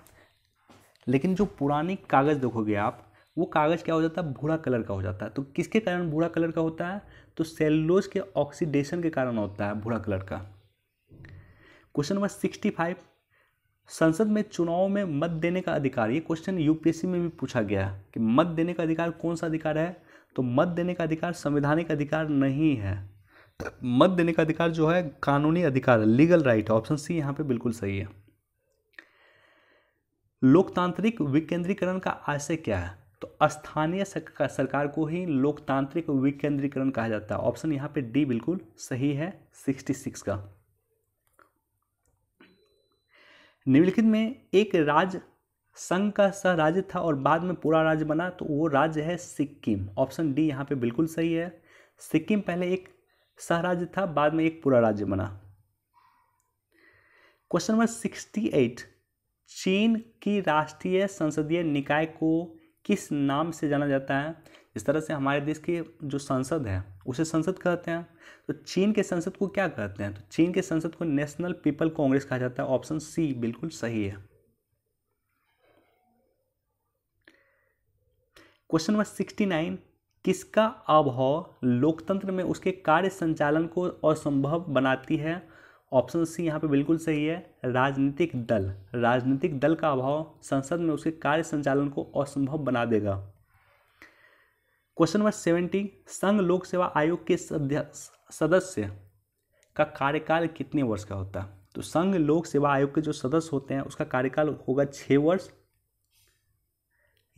लेकिन जो पुरानी कागज़ देखोगे आप वो कागज़ क्या हो जाता है भूरा कलर का हो जाता है तो किसके कारण भूरा कलर का होता है तो सेलुलोज के ऑक्सीडेशन के कारण होता है भूरा कलर का क्वेश्चन नंबर सिक्सटी फाइव संसद में चुनाव में मत देने का अधिकार ये क्वेश्चन यूपीएससी में भी पूछा गया है कि मत देने का अधिकार कौन सा अधिकार है तो मत देने का अधिकार संवैधानिक अधिकार नहीं है मत देने का अधिकार जो है कानूनी अधिकार लीगल राइट ऑप्शन सी यहां पे बिल्कुल सही है लोकतांत्रिक विकेंद्रीकरण का आशय क्या है तो स्थानीय सरकार को ही लोकतांत्रिक विकेंद्रीकरण कहा जाता है ऑप्शन यहां पे डी बिल्कुल सही है सिक्सटी सिक्स का निम्नलिखित में एक राज्य संघ का सह राज्य था और बाद में पूरा राज्य बना तो वो राज्य है सिक्किम ऑप्शन डी यहाँ पे बिल्कुल सही है सिक्किम पहले एक सह राज्य था बाद में एक पूरा राज्य बना क्वेश्चन नंबर सिक्सटी एट चीन की राष्ट्रीय संसदीय निकाय को किस नाम से जाना जाता है इस तरह से हमारे देश की जो संसद है उसे संसद कहते हैं तो चीन के संसद को क्या कहते हैं तो चीन के संसद को नेशनल पीपल कांग्रेस कहा जाता है ऑप्शन सी बिल्कुल सही है क्वेश्चन नंबर सिक्सटी नाइन किसका अभाव लोकतंत्र में उसके कार्य संचालन को असंभव बनाती है ऑप्शन सी यहाँ पे बिल्कुल सही है राजनीतिक दल राजनीतिक दल का अभाव संसद में उसके कार्य संचालन को असंभव बना देगा क्वेश्चन नंबर सेवेंटी संघ लोक सेवा आयोग के सदस्य का कार्यकाल कितने वर्ष का होता है तो संघ लोक सेवा आयोग के जो सदस्य होते हैं उसका कार्यकाल होगा छः वर्ष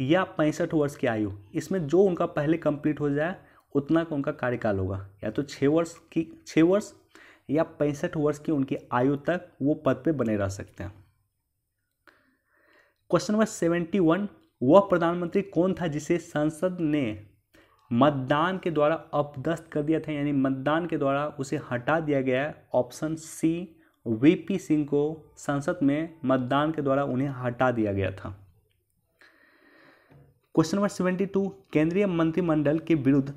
या पैंसठ वर्ष की आयु इसमें जो उनका पहले कंप्लीट हो जाए उतना का उनका कार्यकाल होगा या तो छः वर्ष की छः वर्ष या पैंसठ वर्ष की उनकी आयु तक वो पद पे बने रह सकते हैं क्वेश्चन नंबर सेवेंटी वन वह प्रधानमंत्री कौन था जिसे संसद ने मतदान के द्वारा अपदस्त कर दिया था यानी मतदान के द्वारा उसे हटा दिया गया है ऑप्शन सी वीपी सिंह को संसद में मतदान के द्वारा उन्हें हटा दिया गया था क्वेश्चन नंबर सेवेंटी टू केंद्रीय मंत्रिमंडल के विरुद्ध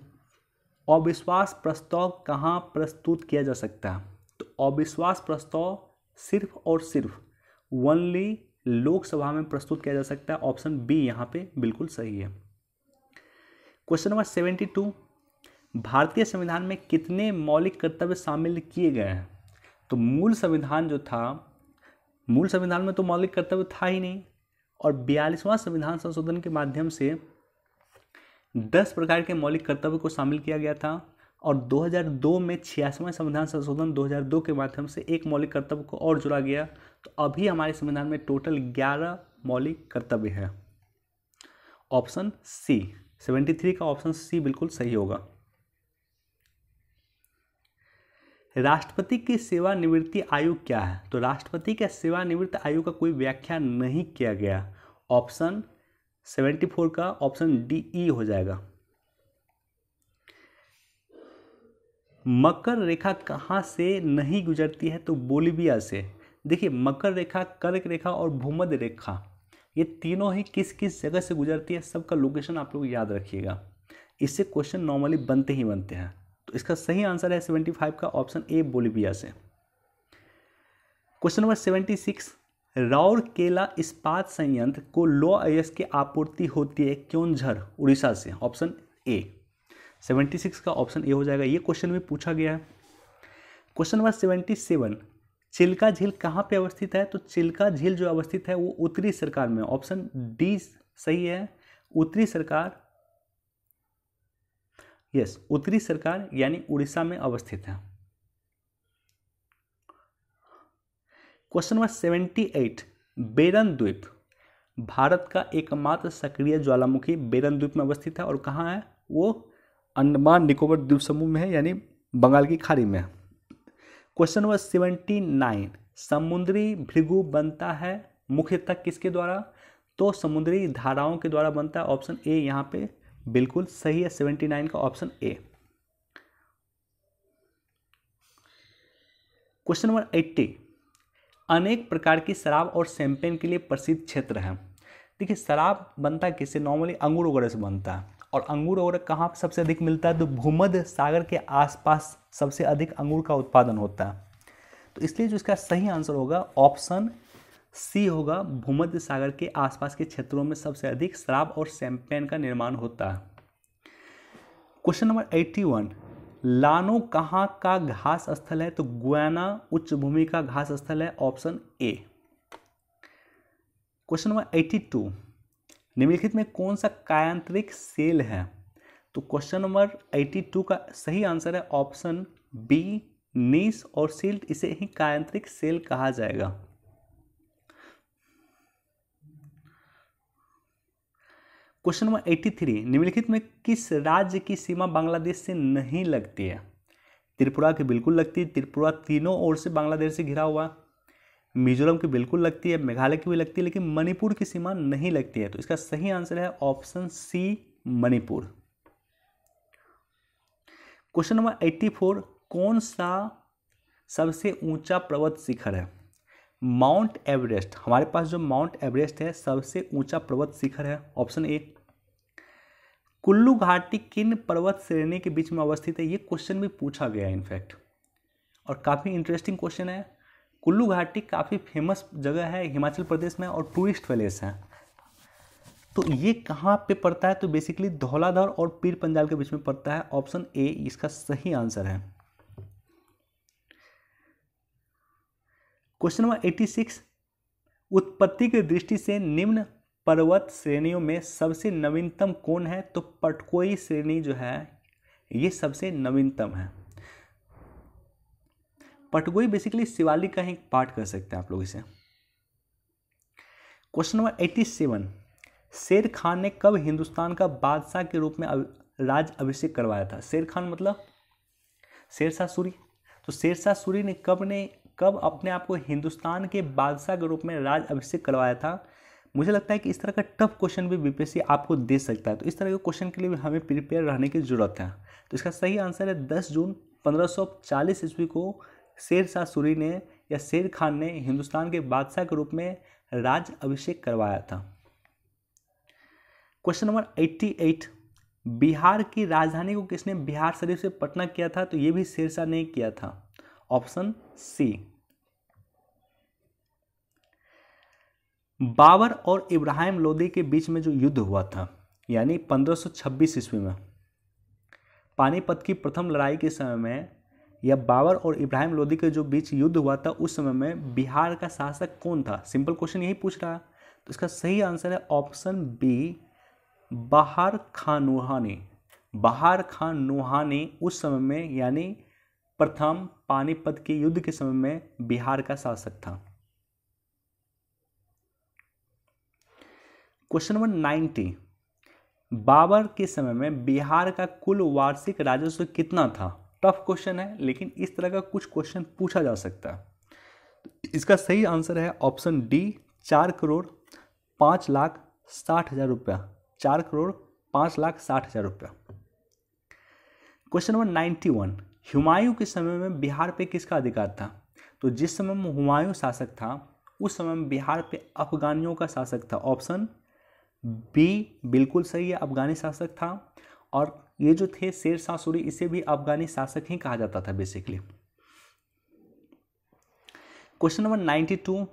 अविश्वास प्रस्ताव कहाँ प्रस्तुत किया जा सकता है तो अविश्वास प्रस्ताव सिर्फ और सिर्फ ओनली लोकसभा में प्रस्तुत किया जा सकता है ऑप्शन बी यहाँ पे बिल्कुल सही है क्वेश्चन नंबर सेवेंटी टू भारतीय संविधान में कितने मौलिक कर्तव्य शामिल किए गए हैं तो मूल संविधान जो था मूल संविधान में तो मौलिक कर्तव्य था ही नहीं और बयालीसवां संविधान संशोधन के माध्यम से दस प्रकार के मौलिक कर्तव्य को शामिल किया गया था और 2002 में छियासवें संविधान संशोधन 2002 के माध्यम से एक मौलिक कर्तव्य को और जोड़ा गया तो अभी हमारे संविधान में टोटल 11 मौलिक कर्तव्य हैं ऑप्शन सी 73 का ऑप्शन सी बिल्कुल सही होगा राष्ट्रपति की सेवानिवृत्ति आयु क्या है तो राष्ट्रपति के सेवानिवृत्त आयु का कोई व्याख्या नहीं किया गया ऑप्शन सेवेंटी फोर का ऑप्शन डी ई हो जाएगा मकर रेखा कहाँ से नहीं गुजरती है तो बोलीविया से देखिए मकर रेखा कर्क रेखा और भूमध्य रेखा ये तीनों ही किस किस जगह से गुजरती है सबका लोकेशन आप लोग याद रखिएगा इससे क्वेश्चन नॉर्मली बनते ही बनते हैं तो इसका सही आंसर है सेवेंटी फाइव का ऑप्शन ए बोलिविया से question number seventy six Rourkela इस्पात संयंत्र को लो आयस की आपूर्ति होती है क्योंझर उड़ीसा से ऑप्शन ए सेवेंटी सिक्स का ऑप्शन ए हो जाएगा ये क्वेश्चन में पूछा गया है question number seventy seven Chilka झील कहाँ पे अवस्थित है तो चिल्का झील जो अवस्थित है वो उत्तरी सरकार में ऑप्शन डी सही है उत्तरी सरकार यस उत्तरी सरकार यानी उड़ीसा में अवस्थित है question number seventy eight Barren द्वीप भारत का एकमात्र सक्रिय ज्वालामुखी बेरन द्वीप में अवस्थित है और कहाँ है वो अंडमान निकोबर द्वीप समूह में है यानी बंगाल की खाड़ी में है क्वेश्चन नंबर सेवेंटी नाइन समुद्री भृगु बनता है मुख्यतः किसके द्वारा तो समुद्री धाराओं के द्वारा बनता है ऑप्शन ए यहाँ पे बिल्कुल सही है सेवेंटी नाइन का option A question number eighty अनेक प्रकार की शराब और सैंपेन के लिए प्रसिद्ध क्षेत्र है देखिए शराब बनता किससे नॉर्मली अंगूर वगैरह से बनता है और अंगूर वगैरह कहाँ सबसे अधिक मिलता है तो भूमध्य सागर के आसपास सबसे अधिक अंगूर का उत्पादन होता है तो इसलिए जो इसका सही आंसर होगा ऑप्शन सी होगा भूमध्य सागर के आसपास के क्षेत्रों में सबसे अधिक शराब और सैम्पेन का निर्माण होता है क्वेश्चन नंबर एट्टी वन लानो कहाँ का घास स्थल है तो गुयाना उच्च भूमि का घास स्थल है option A question number eighty two निम्नलिखित में कौन सा कायांत्रिक सेल है तो क्वेश्चन नंबर एट्टी टू का सही आंसर है ऑप्शन बी नीस और सिल्ट इसे ही कायांत्रिक सेल कहा जाएगा क्वेश्चन नंबर एट्टी थ्री निम्नलिखित में किस राज्य की सीमा बांग्लादेश से नहीं लगती है त्रिपुरा की बिल्कुल लगती है त्रिपुरा तीनों ओर से बांग्लादेश से घिरा हुआ मिजोरम की बिल्कुल लगती है मेघालय की भी लगती है लेकिन मणिपुर की सीमा नहीं लगती है तो इसका सही आंसर है option C Manipur question number eighty four कौन सा सबसे ऊंचा पर्वत शिखर है माउंट एवरेस्ट हमारे पास जो माउंट एवरेस्ट है सबसे ऊंचा पर्वत शिखर है ऑप्शन ए कुल्लू घाटी किन पर्वत श्रेणी के बीच में अवस्थित है ये क्वेश्चन भी पूछा गया है इनफैक्ट और काफ़ी इंटरेस्टिंग क्वेश्चन है कुल्लू घाटी काफ़ी फेमस जगह है हिमाचल प्रदेश में और टूरिस्ट प्लेस है तो ये कहाँ पे पड़ता है तो बेसिकली धौलाधर और पीर पंजाल के बीच में पड़ता है ऑप्शन ए इसका सही आंसर है क्वेश्चन नंबर एट्टी सिक्स उत्पत्ति की दृष्टि से निम्न पर्वत श्रेणियों में सबसे नवीनतम कौन है तो पटकोई श्रेणी जो है ये सबसे नवीनतम है पटकोई बेसिकली शिवाली का ही पार्ट कर सकते हैं आप लोग इसे क्वेश्चन नंबर एट्टी सेवन शेर खान ने कब हिंदुस्तान का बादशाह के रूप में राज अभिषेक करवाया था शेर खान मतलब शेरशाह सूरी तो शेरशाह सूरी ने कब ने कब अपने आप को हिंदुस्तान के बादशाह के रूप में राज अभिषेक करवाया था मुझे लगता है कि इस तरह का टफ क्वेश्चन भी बीपीएससी आपको दे सकता है तो इस तरह के क्वेश्चन के लिए भी हमें प्रिपेयर रहने की ज़रूरत है तो इसका सही आंसर है दस जून पंद्रह सौ चालीस ईस्वी को शेर शाह सूरी ने या शेर खान ने हिंदुस्तान के बादशाह के रूप में राज अभिषेक करवाया था question number eighty eight Bihar की राजधानी को किसने बिहार शरीफ से पटना किया था तो ये भी शेरशाह ने किया था ऑप्शन सी बाबर और इब्राहिम लोदी के बीच में जो युद्ध हुआ था यानी 1526 ईस्वी में पानीपत की प्रथम लड़ाई के समय में या बाबर और इब्राहिम लोदी के जो बीच युद्ध हुआ था उस समय में बिहार का शासक कौन था सिंपल क्वेश्चन यही पूछ रहा तो इसका सही आंसर है ऑप्शन बी बहार खान नुहानी बहार खान नुहानी उस समय में यानी प्रथम पानीपत के युद्ध के समय में बिहार का शासक था क्वेश्चन नंबर नाइन्टी बाबर के समय में बिहार का कुल वार्षिक राजस्व कितना था टफ क्वेश्चन है लेकिन इस तरह का कुछ क्वेश्चन पूछा जा सकता है इसका सही आंसर है ऑप्शन डी चार करोड़ पाँच लाख साठ हज़ार रुपया चार करोड़ पाँच लाख साठ हज़ार रुपया question number ninety one Humayun के समय में बिहार पे किसका अधिकार था तो जिस समय में हुमायूं शासक था उस समय में बिहार पे अफगानियों का शासक था ऑप्शन बी बिल्कुल सही है अफगानी शासक था और ये जो थे शेर शाह सूरी इसे भी अफगानी शासक ही कहा जाता था basically question number ninety two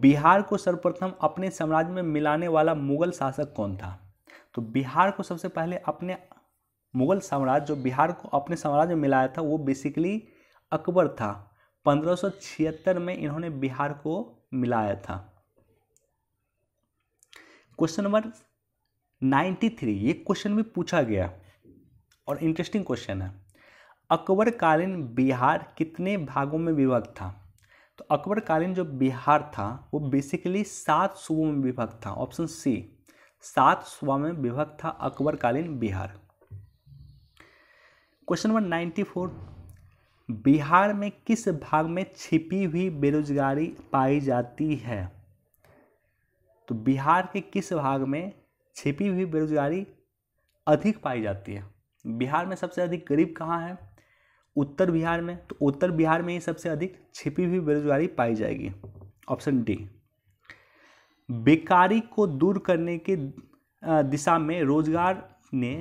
Bihar को सर्वप्रथम अपने साम्राज्य में मिलाने वाला मुगल शासक कौन था तो बिहार को सबसे पहले अपने मुग़ल साम्राज्य जो बिहार को अपने साम्राज्य में मिलाया था वो बेसिकली अकबर था पंद्रह में इन्होंने बिहार को मिलाया था क्वेश्चन नंबर 93 ये क्वेश्चन भी पूछा गया और इंटरेस्टिंग क्वेश्चन है अकबर कालीन बिहार कितने भागों में विभक्त था तो अकबर कालीन जो बिहार था वो बेसिकली सात सूबों में विभक्त था ऑप्शन सी सात सूबा में विभक्त था अकबर कालीन Bihar question number ninety four Bihar में किस भाग में छिपी हुई बेरोजगारी पाई जाती है तो बिहार के किस भाग में छिपी हुई बेरोजगारी अधिक पाई जाती है बिहार में सबसे अधिक गरीब कहाँ है उत्तर बिहार में तो उत्तर बिहार में ही सबसे अधिक छिपी हुई बेरोजगारी पाई जाएगी ऑप्शन डी बेकारी को दूर करने की दिशा में रोजगार ने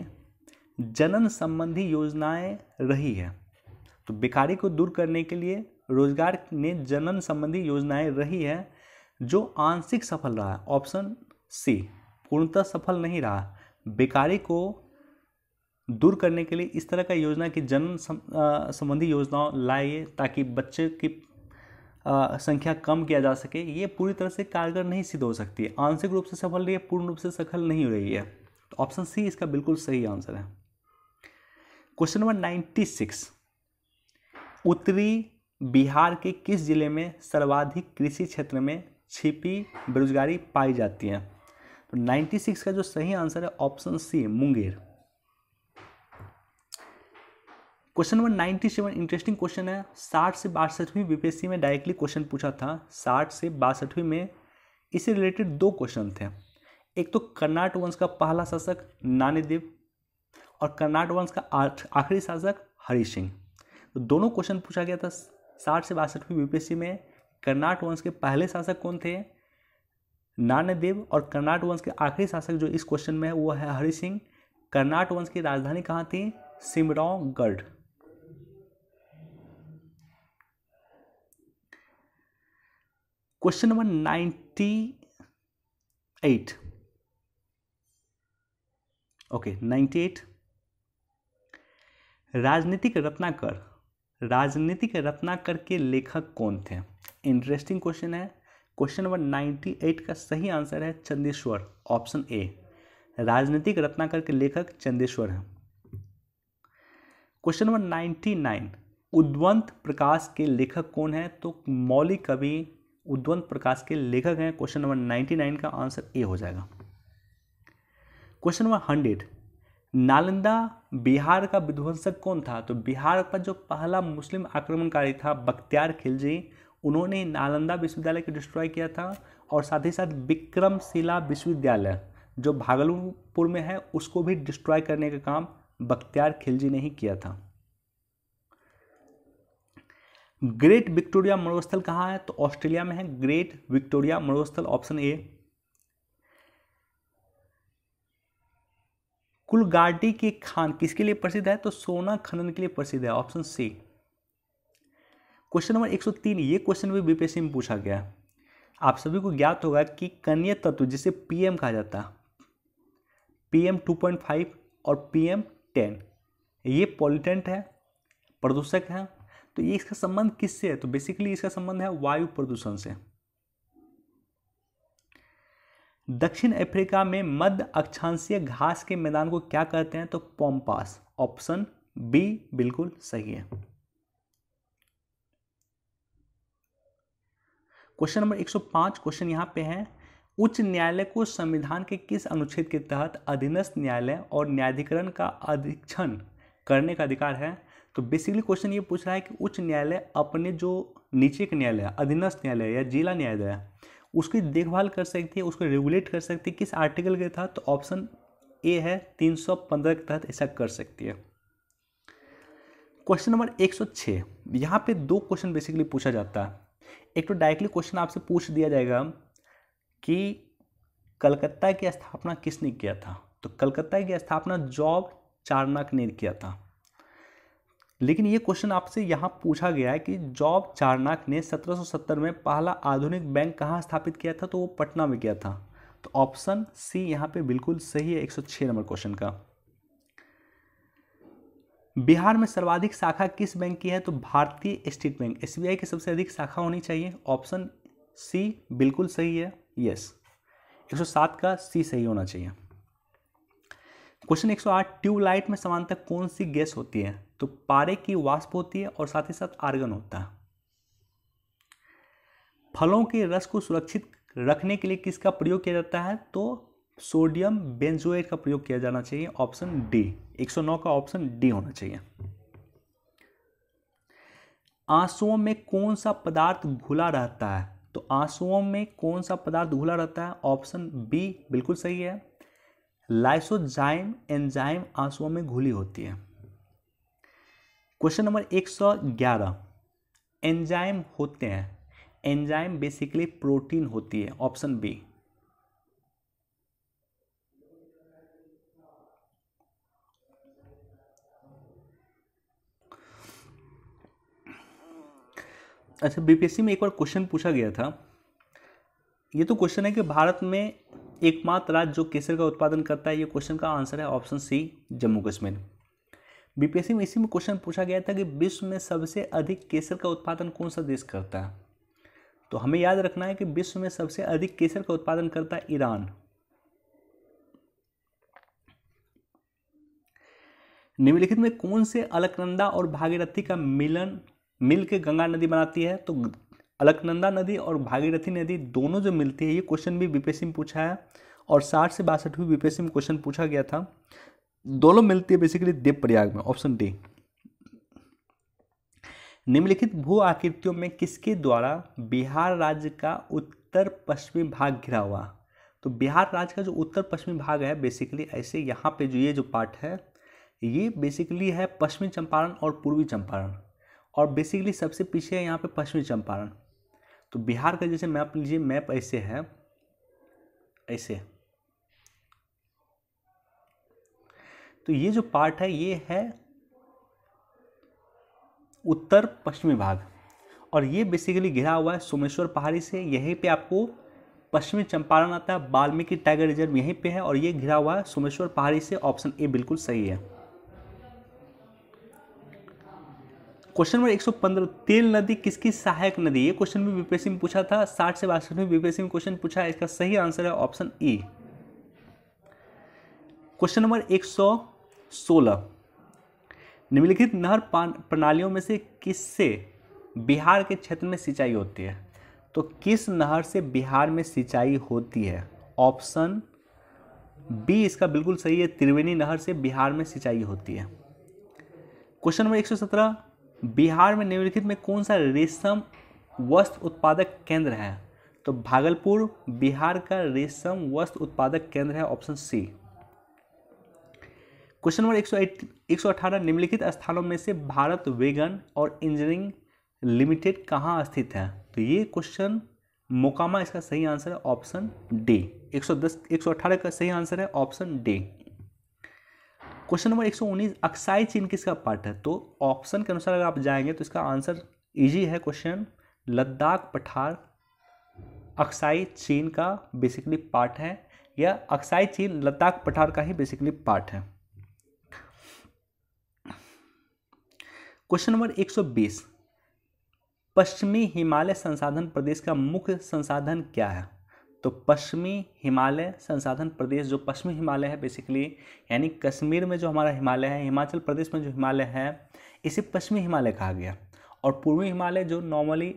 जनन संबंधी योजनाएं रही है तो बेकारी को दूर करने के लिए रोजगार ने जनन संबंधी योजनाएं रही है जो आंशिक सफल रहा है ऑप्शन सी पूर्णतः सफल नहीं रहा बेकारी को दूर करने के लिए इस तरह का योजना की जन्म संबंधी योजनाओं लाइए ताकि बच्चे की आ, संख्या कम किया जा सके ये पूरी तरह से कारगर नहीं सिद्ध हो सकती है आंशिक रूप से सफल रही है पूर्ण रूप से सफल नहीं हो रही है तो ऑप्शन सी इसका बिल्कुल सही आंसर है क्वेश्चन नंबर नाइन्टी सिक्स उत्तरी बिहार के किस जिले में सर्वाधिक कृषि क्षेत्र में छिपी बेरोजगारी पाई जाती है तो 96 का जो सही आंसर है option C Munger question number 97 interesting question है 60 से बासठवीं बीपीएससी में डायरेक्टली क्वेश्चन पूछा था 60 से बासठवीं में इससे रिलेटेड दो क्वेश्चन थे एक तो कर्नाट वंश का पहला शासक नानीदेव और कर्नाट वंश का आखिरी शासक हरि सिंह तो दोनों क्वेश्चन पूछा गया था साठ से बासठवीं बीपीएससी में कर्नाट वंश के पहले शासक कौन थे नानदेव और कर्नाट वंश के आखिरी शासक जो इस क्वेश्चन में है वो है हरि सिंह कर्नाट वंश की राजधानी कहाँ थी Simraongarh question number ninety eight okay ninety eight Rajnitik Ratnakar Rajnitik Ratnakar के लेखक कौन थे इंटरेस्टिंग क्वेश्चन है क्वेश्चन नंबर नाइन्टी एट का सही आंसर है चंदेश्वर ऑप्शन ए राजनीतिक रत्नाकर के लेखक चंदेश्वर हैं question number ninety nine Udvant Prakash के लेखक कौन है तो मौलिक कवि उद्वंत प्रकाश के लेखक हैं क्वेश्चन नंबर नाइन्टी नाइन का आंसर ए हो जाएगा question number hundred Nalanda Bihar का विध्वंसक कौन था तो बिहार का जो पहला मुस्लिम आक्रमणकारी था बख्तियार खिलजी उन्होंने नालंदा विश्वविद्यालय को डिस्ट्रॉय किया था और साथ ही साथ विक्रमशिला विश्वविद्यालय जो भागलपुर में है उसको भी डिस्ट्रॉय करने का काम बख्तियार खिलजी ने ही किया था ग्रेट विक्टोरिया मरुस्थल कहाँ है तो ऑस्ट्रेलिया में है ग्रेट विक्टोरिया मरुस्थल ऑप्शन ए कुलगार्डी के खान किसके लिए प्रसिद्ध है तो सोना खनन के लिए प्रसिद्ध है ऑप्शन सी क्वेश्चन नंबर 103 ये क्वेश्चन भी बीपीएससी में पूछा गया आप सभी को ज्ञात होगा कि कन्य तत्व जिसे पीएम कहा जाता है पीएम 2.5 और पीएम 10 ये पॉलिटेंट है प्रदूषक है तो ये इसका संबंध किससे है तो बेसिकली इसका संबंध है वायु प्रदूषण से दक्षिण अफ्रीका में मध्य अक्षांशीय घास के मैदान को क्या कहते हैं तो पॉम्पास ऑप्शन बी बिल्कुल सही है क्वेश्चन नंबर 105 क्वेश्चन यहां पे है उच्च न्यायालय को संविधान के किस अनुच्छेद के तहत अधीनस्थ न्यायालय और न्यायाधिकरण का अधीक्षण करने का अधिकार है तो बेसिकली क्वेश्चन ये पूछ रहा है कि उच्च न्यायालय अपने जो नीचे के न्यायालय अधीनस्थ न्यायालय या जिला न्यायालय उसकी देखभाल कर सकती है उसको रेगुलेट कर सकती है किस आर्टिकल के तहत तो ऑप्शन ए है तीन सौ पंद्रह के तहत ऐसा कर सकती है क्वेश्चन नंबर एक सौ छः यहाँ पर दो क्वेश्चन बेसिकली पूछा जाता है एक तो डायरेक्टली क्वेश्चन आपसे पूछ दिया जाएगा कि कलकत्ता की स्थापना किसने किया था तो कलकत्ता की स्थापना जॉब चारनाक ने किया था लेकिन ये क्वेश्चन आपसे यहाँ पूछा गया है कि जॉब चारनाक ने 1770 में पहला आधुनिक बैंक कहाँ स्थापित किया था तो वो पटना में किया था तो ऑप्शन सी यहाँ पे बिल्कुल सही है 106 नंबर क्वेश्चन का बिहार में सर्वाधिक शाखा किस बैंक की है तो भारतीय स्टेट बैंक एस बी की सबसे अधिक शाखा होनी चाहिए ऑप्शन सी बिल्कुल सही है यस 107 का सी सही होना चाहिए क्वेश्चन 108 ट्यूबलाइट में समानता कौन सी गैस होती है तो पारे की वाष्प होती है और साथ ही साथ आर्गन होता है फलों के रस को सुरक्षित रखने के लिए किसका प्रयोग किया जाता है तो सोडियम बेंजोएट का प्रयोग किया जाना चाहिए ऑप्शन डी 109 का ऑप्शन डी होना चाहिए आंसुओं में कौन सा पदार्थ घुला रहता है तो आंसुओं में कौन सा पदार्थ घुला रहता है ऑप्शन बी बिल्कुल सही है लाइसोजाइम एंजाइम आंसुओं में घुली होती है क्वेश्चन नंबर 111 एंजाइम होते हैं एंजाइम बेसिकली प्रोटीन होती है ऑप्शन बी अच्छा बीपीएससी में एक बार क्वेश्चन पूछा गया था ये तो क्वेश्चन है कि भारत में एकमात्र राज्य जो केसर का उत्पादन करता है ये क्वेश्चन का आंसर है option C Jammu Kashmir BPSC में इसी में क्वेश्चन पूछा गया था कि विश्व में सबसे अधिक केसर का उत्पादन कौन सा देश करता है तो हमें याद रखना है कि विश्व में सबसे अधिक केसर का उत्पादन करता है ईरान निम्नलिखित में कौन से अलकनंदा और भागीरथी का मिलन मिलकर गंगा नदी बनाती है तो अलकनंदा नदी और भागीरथी नदी दोनों जो मिलती है ये क्वेश्चन भी बीपीएससी में पूछा है और साठ से बासठवीं बीपीएससी में क्वेश्चन पूछा गया था दोनों मिलती है बेसिकली देव प्रयाग में ऑप्शन डी निम्नलिखित भू आकृतियों में किसके द्वारा बिहार राज्य का उत्तर पश्चिमी भाग घिरा हुआ तो बिहार राज्य का जो उत्तर पश्चिमी भाग है बेसिकली ऐसे यहाँ पे जो ये जो पार्ट है ये बेसिकली है पश्चिमी चंपारण और पूर्वी चंपारण और बेसिकली सबसे पीछे है यहाँ पे पश्चिमी चंपारण तो बिहार का जैसे मैप लीजिए मैप ऐसे है ऐसे तो ये जो पार्ट है ये है उत्तर पश्चिमी भाग और ये बेसिकली घिरा हुआ है सोमेश्वर पहाड़ी से यहीं पे आपको पश्चिमी चंपारण आता है वाल्मीकि टाइगर रिजर्व यहीं पे है और ये घिरा हुआ है सोमेश्वर पहाड़ी से ऑप्शन ए बिल्कुल सही है क्वेश्चन नंबर 115 तेल नदी किसकी सहायक नदी ये क्वेश्चन भी बीपीएससी में पूछा था 60 से बासठ में बीपीएससी में क्वेश्चन पूछा है इसका सही आंसर है ऑप्शन ई क्वेश्चन नंबर 116 निम्नलिखित नहर प्रणालियों में से किससे बिहार के क्षेत्र में सिंचाई होती है तो किस नहर से बिहार में सिंचाई होती है ऑप्शन बी इसका बिल्कुल सही है त्रिवेणी नहर से बिहार में सिंचाई होती है क्वेश्चन नंबर बिहार में निम्नलिखित में कौन सा रेशम वस्त्र उत्पादक केंद्र है तो भागलपुर बिहार का रेशम वस्त्र उत्पादक केंद्र है ऑप्शन सी क्वेश्चन नंबर एक सौ अठारह निम्नलिखित स्थानों में से भारत वेगन और इंजीनियरिंग लिमिटेड कहाँ स्थित है तो ये क्वेश्चन मोकामा इसका सही आंसर है ऑप्शन डी 110 118 का सही आंसर है option D question number 119 Aksai Chin किसका पार्ट है तो ऑप्शन के अनुसार अगर आप जाएंगे तो इसका आंसर इजी है क्वेश्चन लद्दाख पठार अक्साई चीन का बेसिकली पार्ट है या अक्साई चीन लद्दाख पठार का ही बेसिकली पार्ट है क्वेश्चन नंबर 120 पश्चिमी हिमालय संसाधन प्रदेश का मुख्य संसाधन क्या है तो पश्चिमी हिमालय संसाधन प्रदेश जो पश्चिमी हिमालय है बेसिकली यानी कश्मीर में जो हमारा हिमालय है हिमाचल प्रदेश में जो हिमालय है इसे पश्चिमी हिमालय कहा गया और पूर्वी हिमालय जो नॉर्मली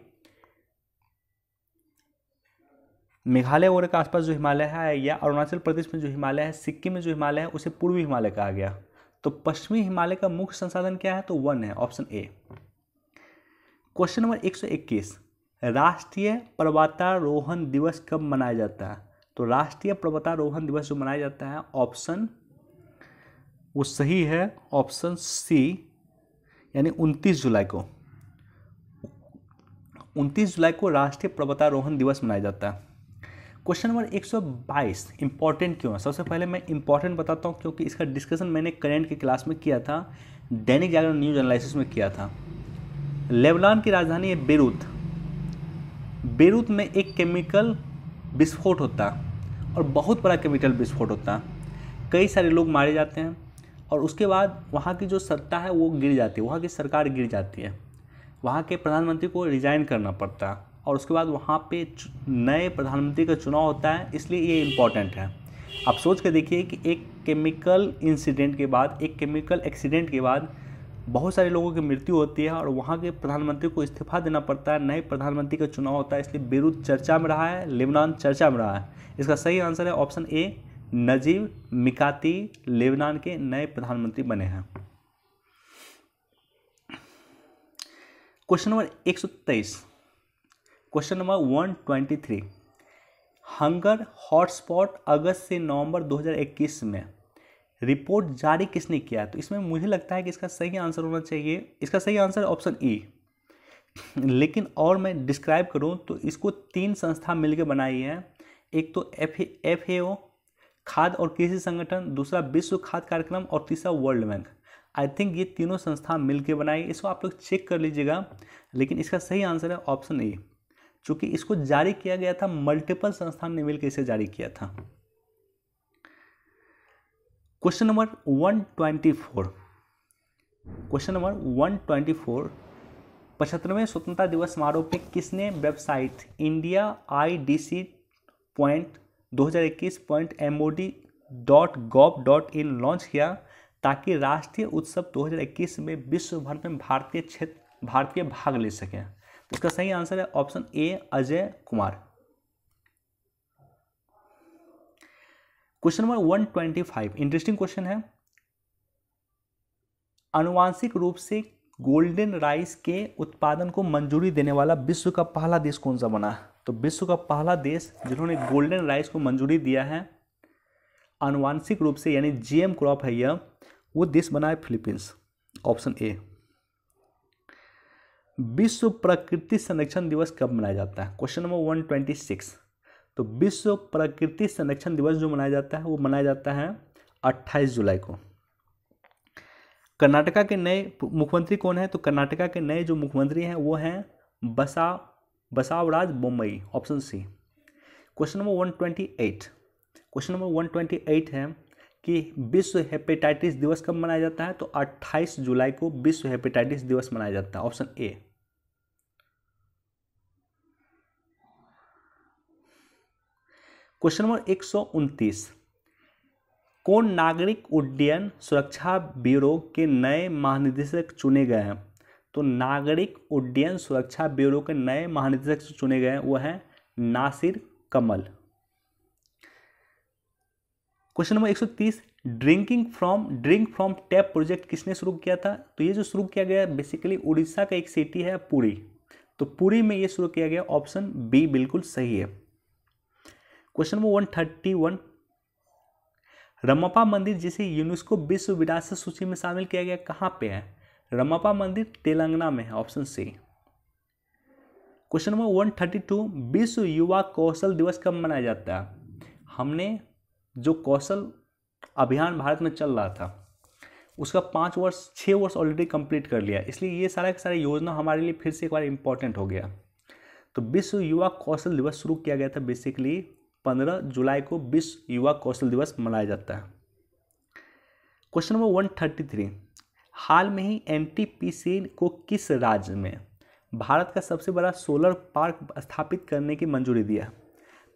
मेघालय वगैरह के आसपास जो हिमालय है या अरुणाचल प्रदेश में जो हिमालय है सिक्किम में जो हिमालय है उसे पूर्वी हिमालय कहा गया तो पश्चिमी हिमालय का मुख्य संसाधन क्या है तो वन है ऑप्शन ए क्वेश्चन नंबर 121 राष्ट्रीय पर्वतारोहण दिवस कब मनाया जाता है तो राष्ट्रीय पर्वतारोहण दिवस जो मनाया जाता है ऑप्शन वो सही है ऑप्शन सी यानी उनतीस जुलाई को उनतीस जुलाई को राष्ट्रीय पर्वतारोहण दिवस मनाया जाता है क्वेश्चन नंबर 122 इंपॉर्टेंट क्यों है सबसे पहले मैं इंपॉर्टेंट बताता हूँ क्योंकि इसका डिस्कशन मैंने करेंट के क्लास में किया था दैनिक जागरण न्यूज एनालिसिस में किया था लेबनान की राजधानी है बेरूथ बेरूत में एक केमिकल विस्फोट होता और बहुत बड़ा केमिकल विस्फोट होता कई सारे लोग मारे जाते हैं और उसके बाद वहाँ की जो सत्ता है वो गिर जाती है वहाँ की सरकार गिर जाती है वहाँ के प्रधानमंत्री को रिजाइन करना पड़ता है और उसके बाद वहाँ पे नए प्रधानमंत्री का चुनाव होता है इसलिए ये इम्पॉर्टेंट है आप सोच के देखिए कि एक केमिकल इंसिडेंट के बाद एक केमिकल एक्सीडेंट के बाद बहुत सारे लोगों की मृत्यु होती है और वहाँ के प्रधानमंत्री को इस्तीफा देना पड़ता है नए प्रधानमंत्री का चुनाव होता है इसलिए बेरूत चर्चा में रहा है लेबनान चर्चा में रहा है इसका सही आंसर है option A Najib Mikati Lebanon के नए प्रधानमंत्री बने हैं क्वेश्चन नंबर एक सौ तेईस question number one twenty three hunger hotspot अगस्त से नवंबर 2021 में रिपोर्ट जारी किसने किया तो इसमें मुझे लगता है कि इसका सही आंसर होना चाहिए इसका सही आंसर ऑप्शन ई लेकिन और मैं डिस्क्राइब करूं तो इसको तीन संस्था मिलकर बनाई है एक तो एफ एफ ए ओ खाद और कृषि संगठन दूसरा विश्व खाद कार्यक्रम और तीसरा वर्ल्ड बैंक आई थिंक ये तीनों संस्था मिलकर बनाई इसको आप लोग चेक कर लीजिएगा लेकिन इसका सही आंसर है ऑप्शन ए चूँकि इसको जारी किया गया था मल्टीपल संस्थान ने मिलकर इसे जारी किया था question number one twenty four question number one twenty four पचहत्तरवें स्वतंत्रता दिवस समारोह पे किसने website India I D C point दो हज़ार इक्कीस point M O D dot gov dot in launch किया ताकि राष्ट्रीय उत्सव 2021 में विश्व भर में भारतीय क्षेत्र भारतीय भाग ले सकें तो इसका सही आंसर है option A Ajay Kumar question number one twenty five interesting question है अनुवांशिक रूप से गोल्डन राइस के उत्पादन को मंजूरी देने वाला विश्व का पहला देश कौन सा बना तो विश्व का पहला देश जिन्होंने गोल्डन राइस को मंजूरी दिया है अनुवांशिक रूप से यानी जीएम क्रॉप है यह वो देश बना है फिलीपींस ऑप्शन ए विश्व प्रकृति संरक्षण दिवस कब मनाया जाता है question number one twenty six तो विश्व प्रकृति संरक्षण दिवस जो मनाया जाता है वो मनाया जाता है अट्ठाईस जुलाई को कर्नाटका के नए मुख्यमंत्री कौन है तो कर्नाटका के नए जो मुख्यमंत्री हैं वो हैं बसा Basavaraj Bommai option C question number one twenty eight question number one twenty eight है कि विश्व हेपेटाइटिस दिवस कब मनाया जाता है तो 28 जुलाई को विश्व हेपेटाइटिस दिवस मनाया जाता है ऑप्शन ए क्वेश्चन नंबर एक कौन नागरिक उड्डयन सुरक्षा ब्यूरो के नए महानिदेशक चुने गए हैं तो नागरिक उड्डयन सुरक्षा ब्यूरो के नए महानिदेशक चुने गए हैं वो हैं Nasir Kamal question number 130 drinking from drink from tap project किसने शुरू किया था तो ये जो शुरू किया गया बेसिकली उड़ीसा का एक सिटी है पुरी तो पुरी में ये शुरू किया गया ऑप्शन बी बिल्कुल सही है question number one thirty one Ramappa मंदिर जिसे यूनेस्को विश्व विरासत सूची में शामिल किया गया कहाँ पे है रमापा मंदिर तेलंगाना में है option C question number one thirty two विश्व युवा कौशल दिवस कब मनाया जाता है हमने जो कौशल अभियान भारत में चल रहा था उसका पाँच वर्ष छः वर्ष ऑलरेडी कंप्लीट कर लिया इसलिए ये सारा का सारा योजना हमारे लिए फिर से एक बार इम्पॉर्टेंट हो गया तो विश्व युवा कौशल दिवस शुरू किया गया था बेसिकली पंद्रह जुलाई को विश्व युवा कौशल दिवस मनाया जाता है question number one thirty three हाल में ही एन को किस राज्य में भारत का सबसे बड़ा सोलर पार्क स्थापित करने की मंजूरी दिया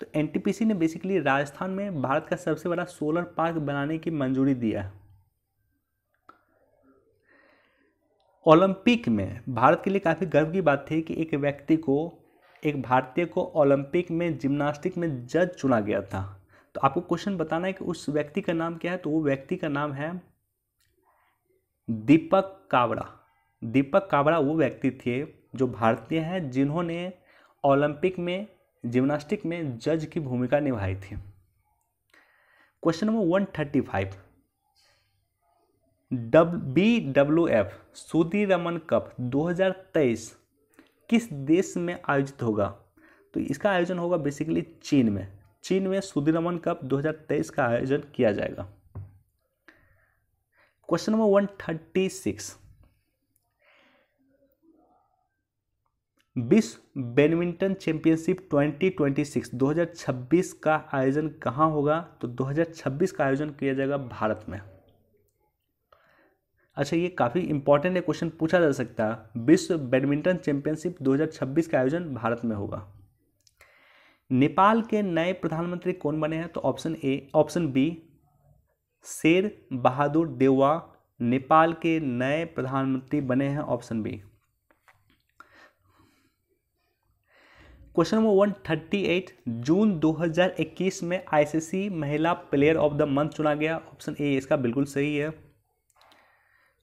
तो एन ने बेसिकली राजस्थान में भारत का सबसे बड़ा सोलर पार्क बनाने की मंजूरी दिया ओलंपिक में भारत के लिए काफ़ी गर्व की बात थी कि एक व्यक्ति को एक भारतीय को ओलंपिक में जिम्नास्टिक में जज चुना गया था तो आपको क्वेश्चन बताना है कि उस व्यक्ति का नाम क्या है तो वो व्यक्ति का नाम है दीपक कावड़ा दीपक कावड़ा वो व्यक्ति थे जो भारतीय हैं जिन्होंने ओलंपिक में जिम्नास्टिक में जज की भूमिका निभाई थी question number one thirty five डब B W F Sudirman cup 2023 किस देश में आयोजित होगा तो इसका आयोजन होगा बेसिकली चीन में चीन में सुदीरमन कप 2023 का आयोजन किया जाएगा question number one thirty six विश्व बैडमिंटन चैंपियनशिप 2026 2026 का आयोजन कहाँ होगा तो 2026 का आयोजन किया जाएगा भारत में अच्छा ये काफ़ी इंपॉर्टेंट क्वेश्चन पूछा जा सकता है विश्व बैडमिंटन चैंपियनशिप 2026 का आयोजन भारत में होगा नेपाल के नए प्रधानमंत्री कौन बने हैं तो ऑप्शन ए ऑप्शन बी शेर बहादुर देवा नेपाल के नए प्रधानमंत्री बने हैं option B question number one thirty eight जून 2021 में आईसीसी महिला प्लेयर ऑफ द मंथ चुना गया ऑप्शन ए इसका बिल्कुल सही है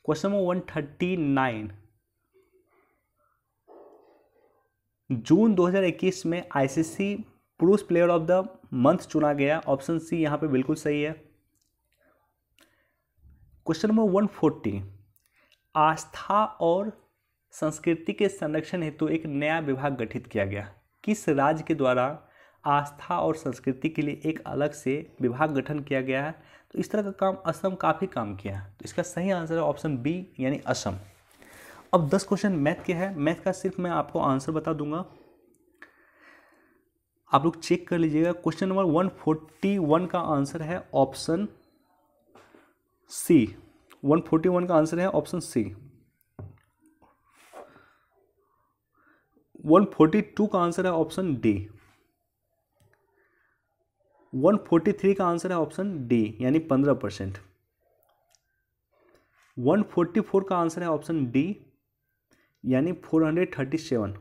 question number one thirty nine June 2021 में आईसीसी पुरुष प्लेयर ऑफ द मंथ चुना गया ऑप्शन सी यहाँ पे बिल्कुल सही है क्वेश्चन नंबर वन फोर्टी आस्था और संस्कृति के संरक्षण हेतु तो एक नया विभाग गठित किया गया किस राज्य के द्वारा आस्था और संस्कृति के लिए एक अलग से विभाग गठन किया गया है तो इस तरह का काम असम काफ़ी काम किया है तो इसका सही आंसर है ऑप्शन बी यानी असम अब दस क्वेश्चन मैथ के है मैथ का सिर्फ मैं आपको आंसर बता दूंगा आप लोग चेक कर लीजिएगा question number one forty one का आंसर है option C one forty one का आंसर है option C one forty two का आंसर है option D one forty three का आंसर है ऑप्शन डी यानी पंद्रह परसेंट वन फोर्टी फोर का आंसर है ऑप्शन डी यानी four hundred thirty seven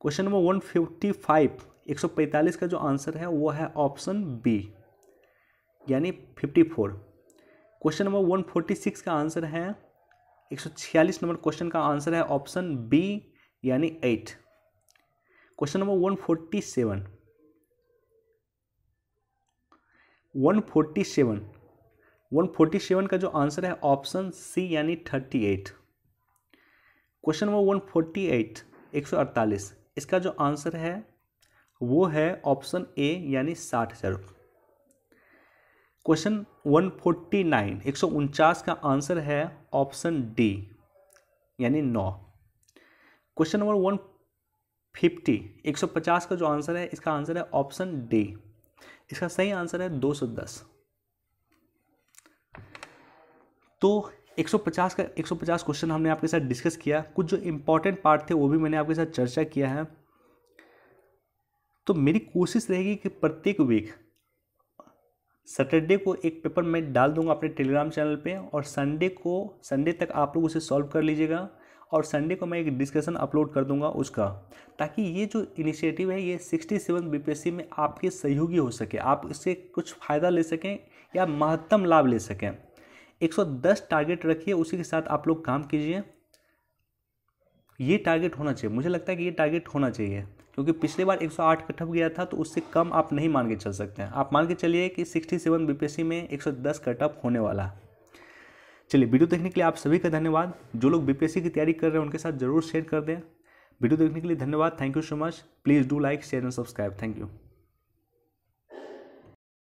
question number one fifty five एक सौ पैंतालीस का जो आंसर है वो है ऑप्शन बी यानी fifty four question number one forty six का आंसर है एक सौ छियालीस नंबर क्वेश्चन का आंसर है ऑप्शन बी यानी eight question number one forty seven 147 147 का जो आंसर है ऑप्शन सी यानी 38 क्वेश्चन नंबर 148 148 इसका जो आंसर है वो है ऑप्शन ए यानी साठ हज़ार क्वेश्चन 149 149 का आंसर है ऑप्शन डी यानी नौ क्वेश्चन नंबर 150 150 का जो आंसर है इसका आंसर है ऑप्शन डी इसका सही आंसर है 210 तो 150 का 150 क्वेश्चन हमने आपके साथ डिस्कस किया कुछ जो इंपॉर्टेंट पार्ट थे वो भी मैंने आपके साथ चर्चा किया है तो मेरी कोशिश रहेगी कि प्रत्येक वीक सैटरडे को एक पेपर मैं डाल दूंगा अपने टेलीग्राम चैनल पे और संडे को संडे तक आप लोग उसे सॉल्व कर लीजिएगा और संडे को मैं एक डिस्कशन अपलोड कर दूंगा उसका ताकि ये जो इनिशिएटिव है ये सिक्सटी सेवन बीपीएससी में आपके सहयोगी हो सके आप इससे कुछ फ़ायदा ले सकें या महत्तम लाभ ले सकें 110 टारगेट रखिए उसी के साथ आप लोग काम कीजिए ये टारगेट होना चाहिए मुझे लगता है कि ये टारगेट होना चाहिए क्योंकि पिछले बार 108 सौ कटअप गया था तो उससे कम आप नहीं मान के चल सकते हैं आप मान के चलिए कि 67 सेवन में 110 कटअप होने वाला है चलिए वीडियो देखने के लिए आप सभी का धन्यवाद जो लोग बीपीएससी की तैयारी कर रहे हैं उनके साथ जरूर शेयर कर दें वीडियो देखने के लिए धन्यवाद thank you so much please do like share and subscribe thank you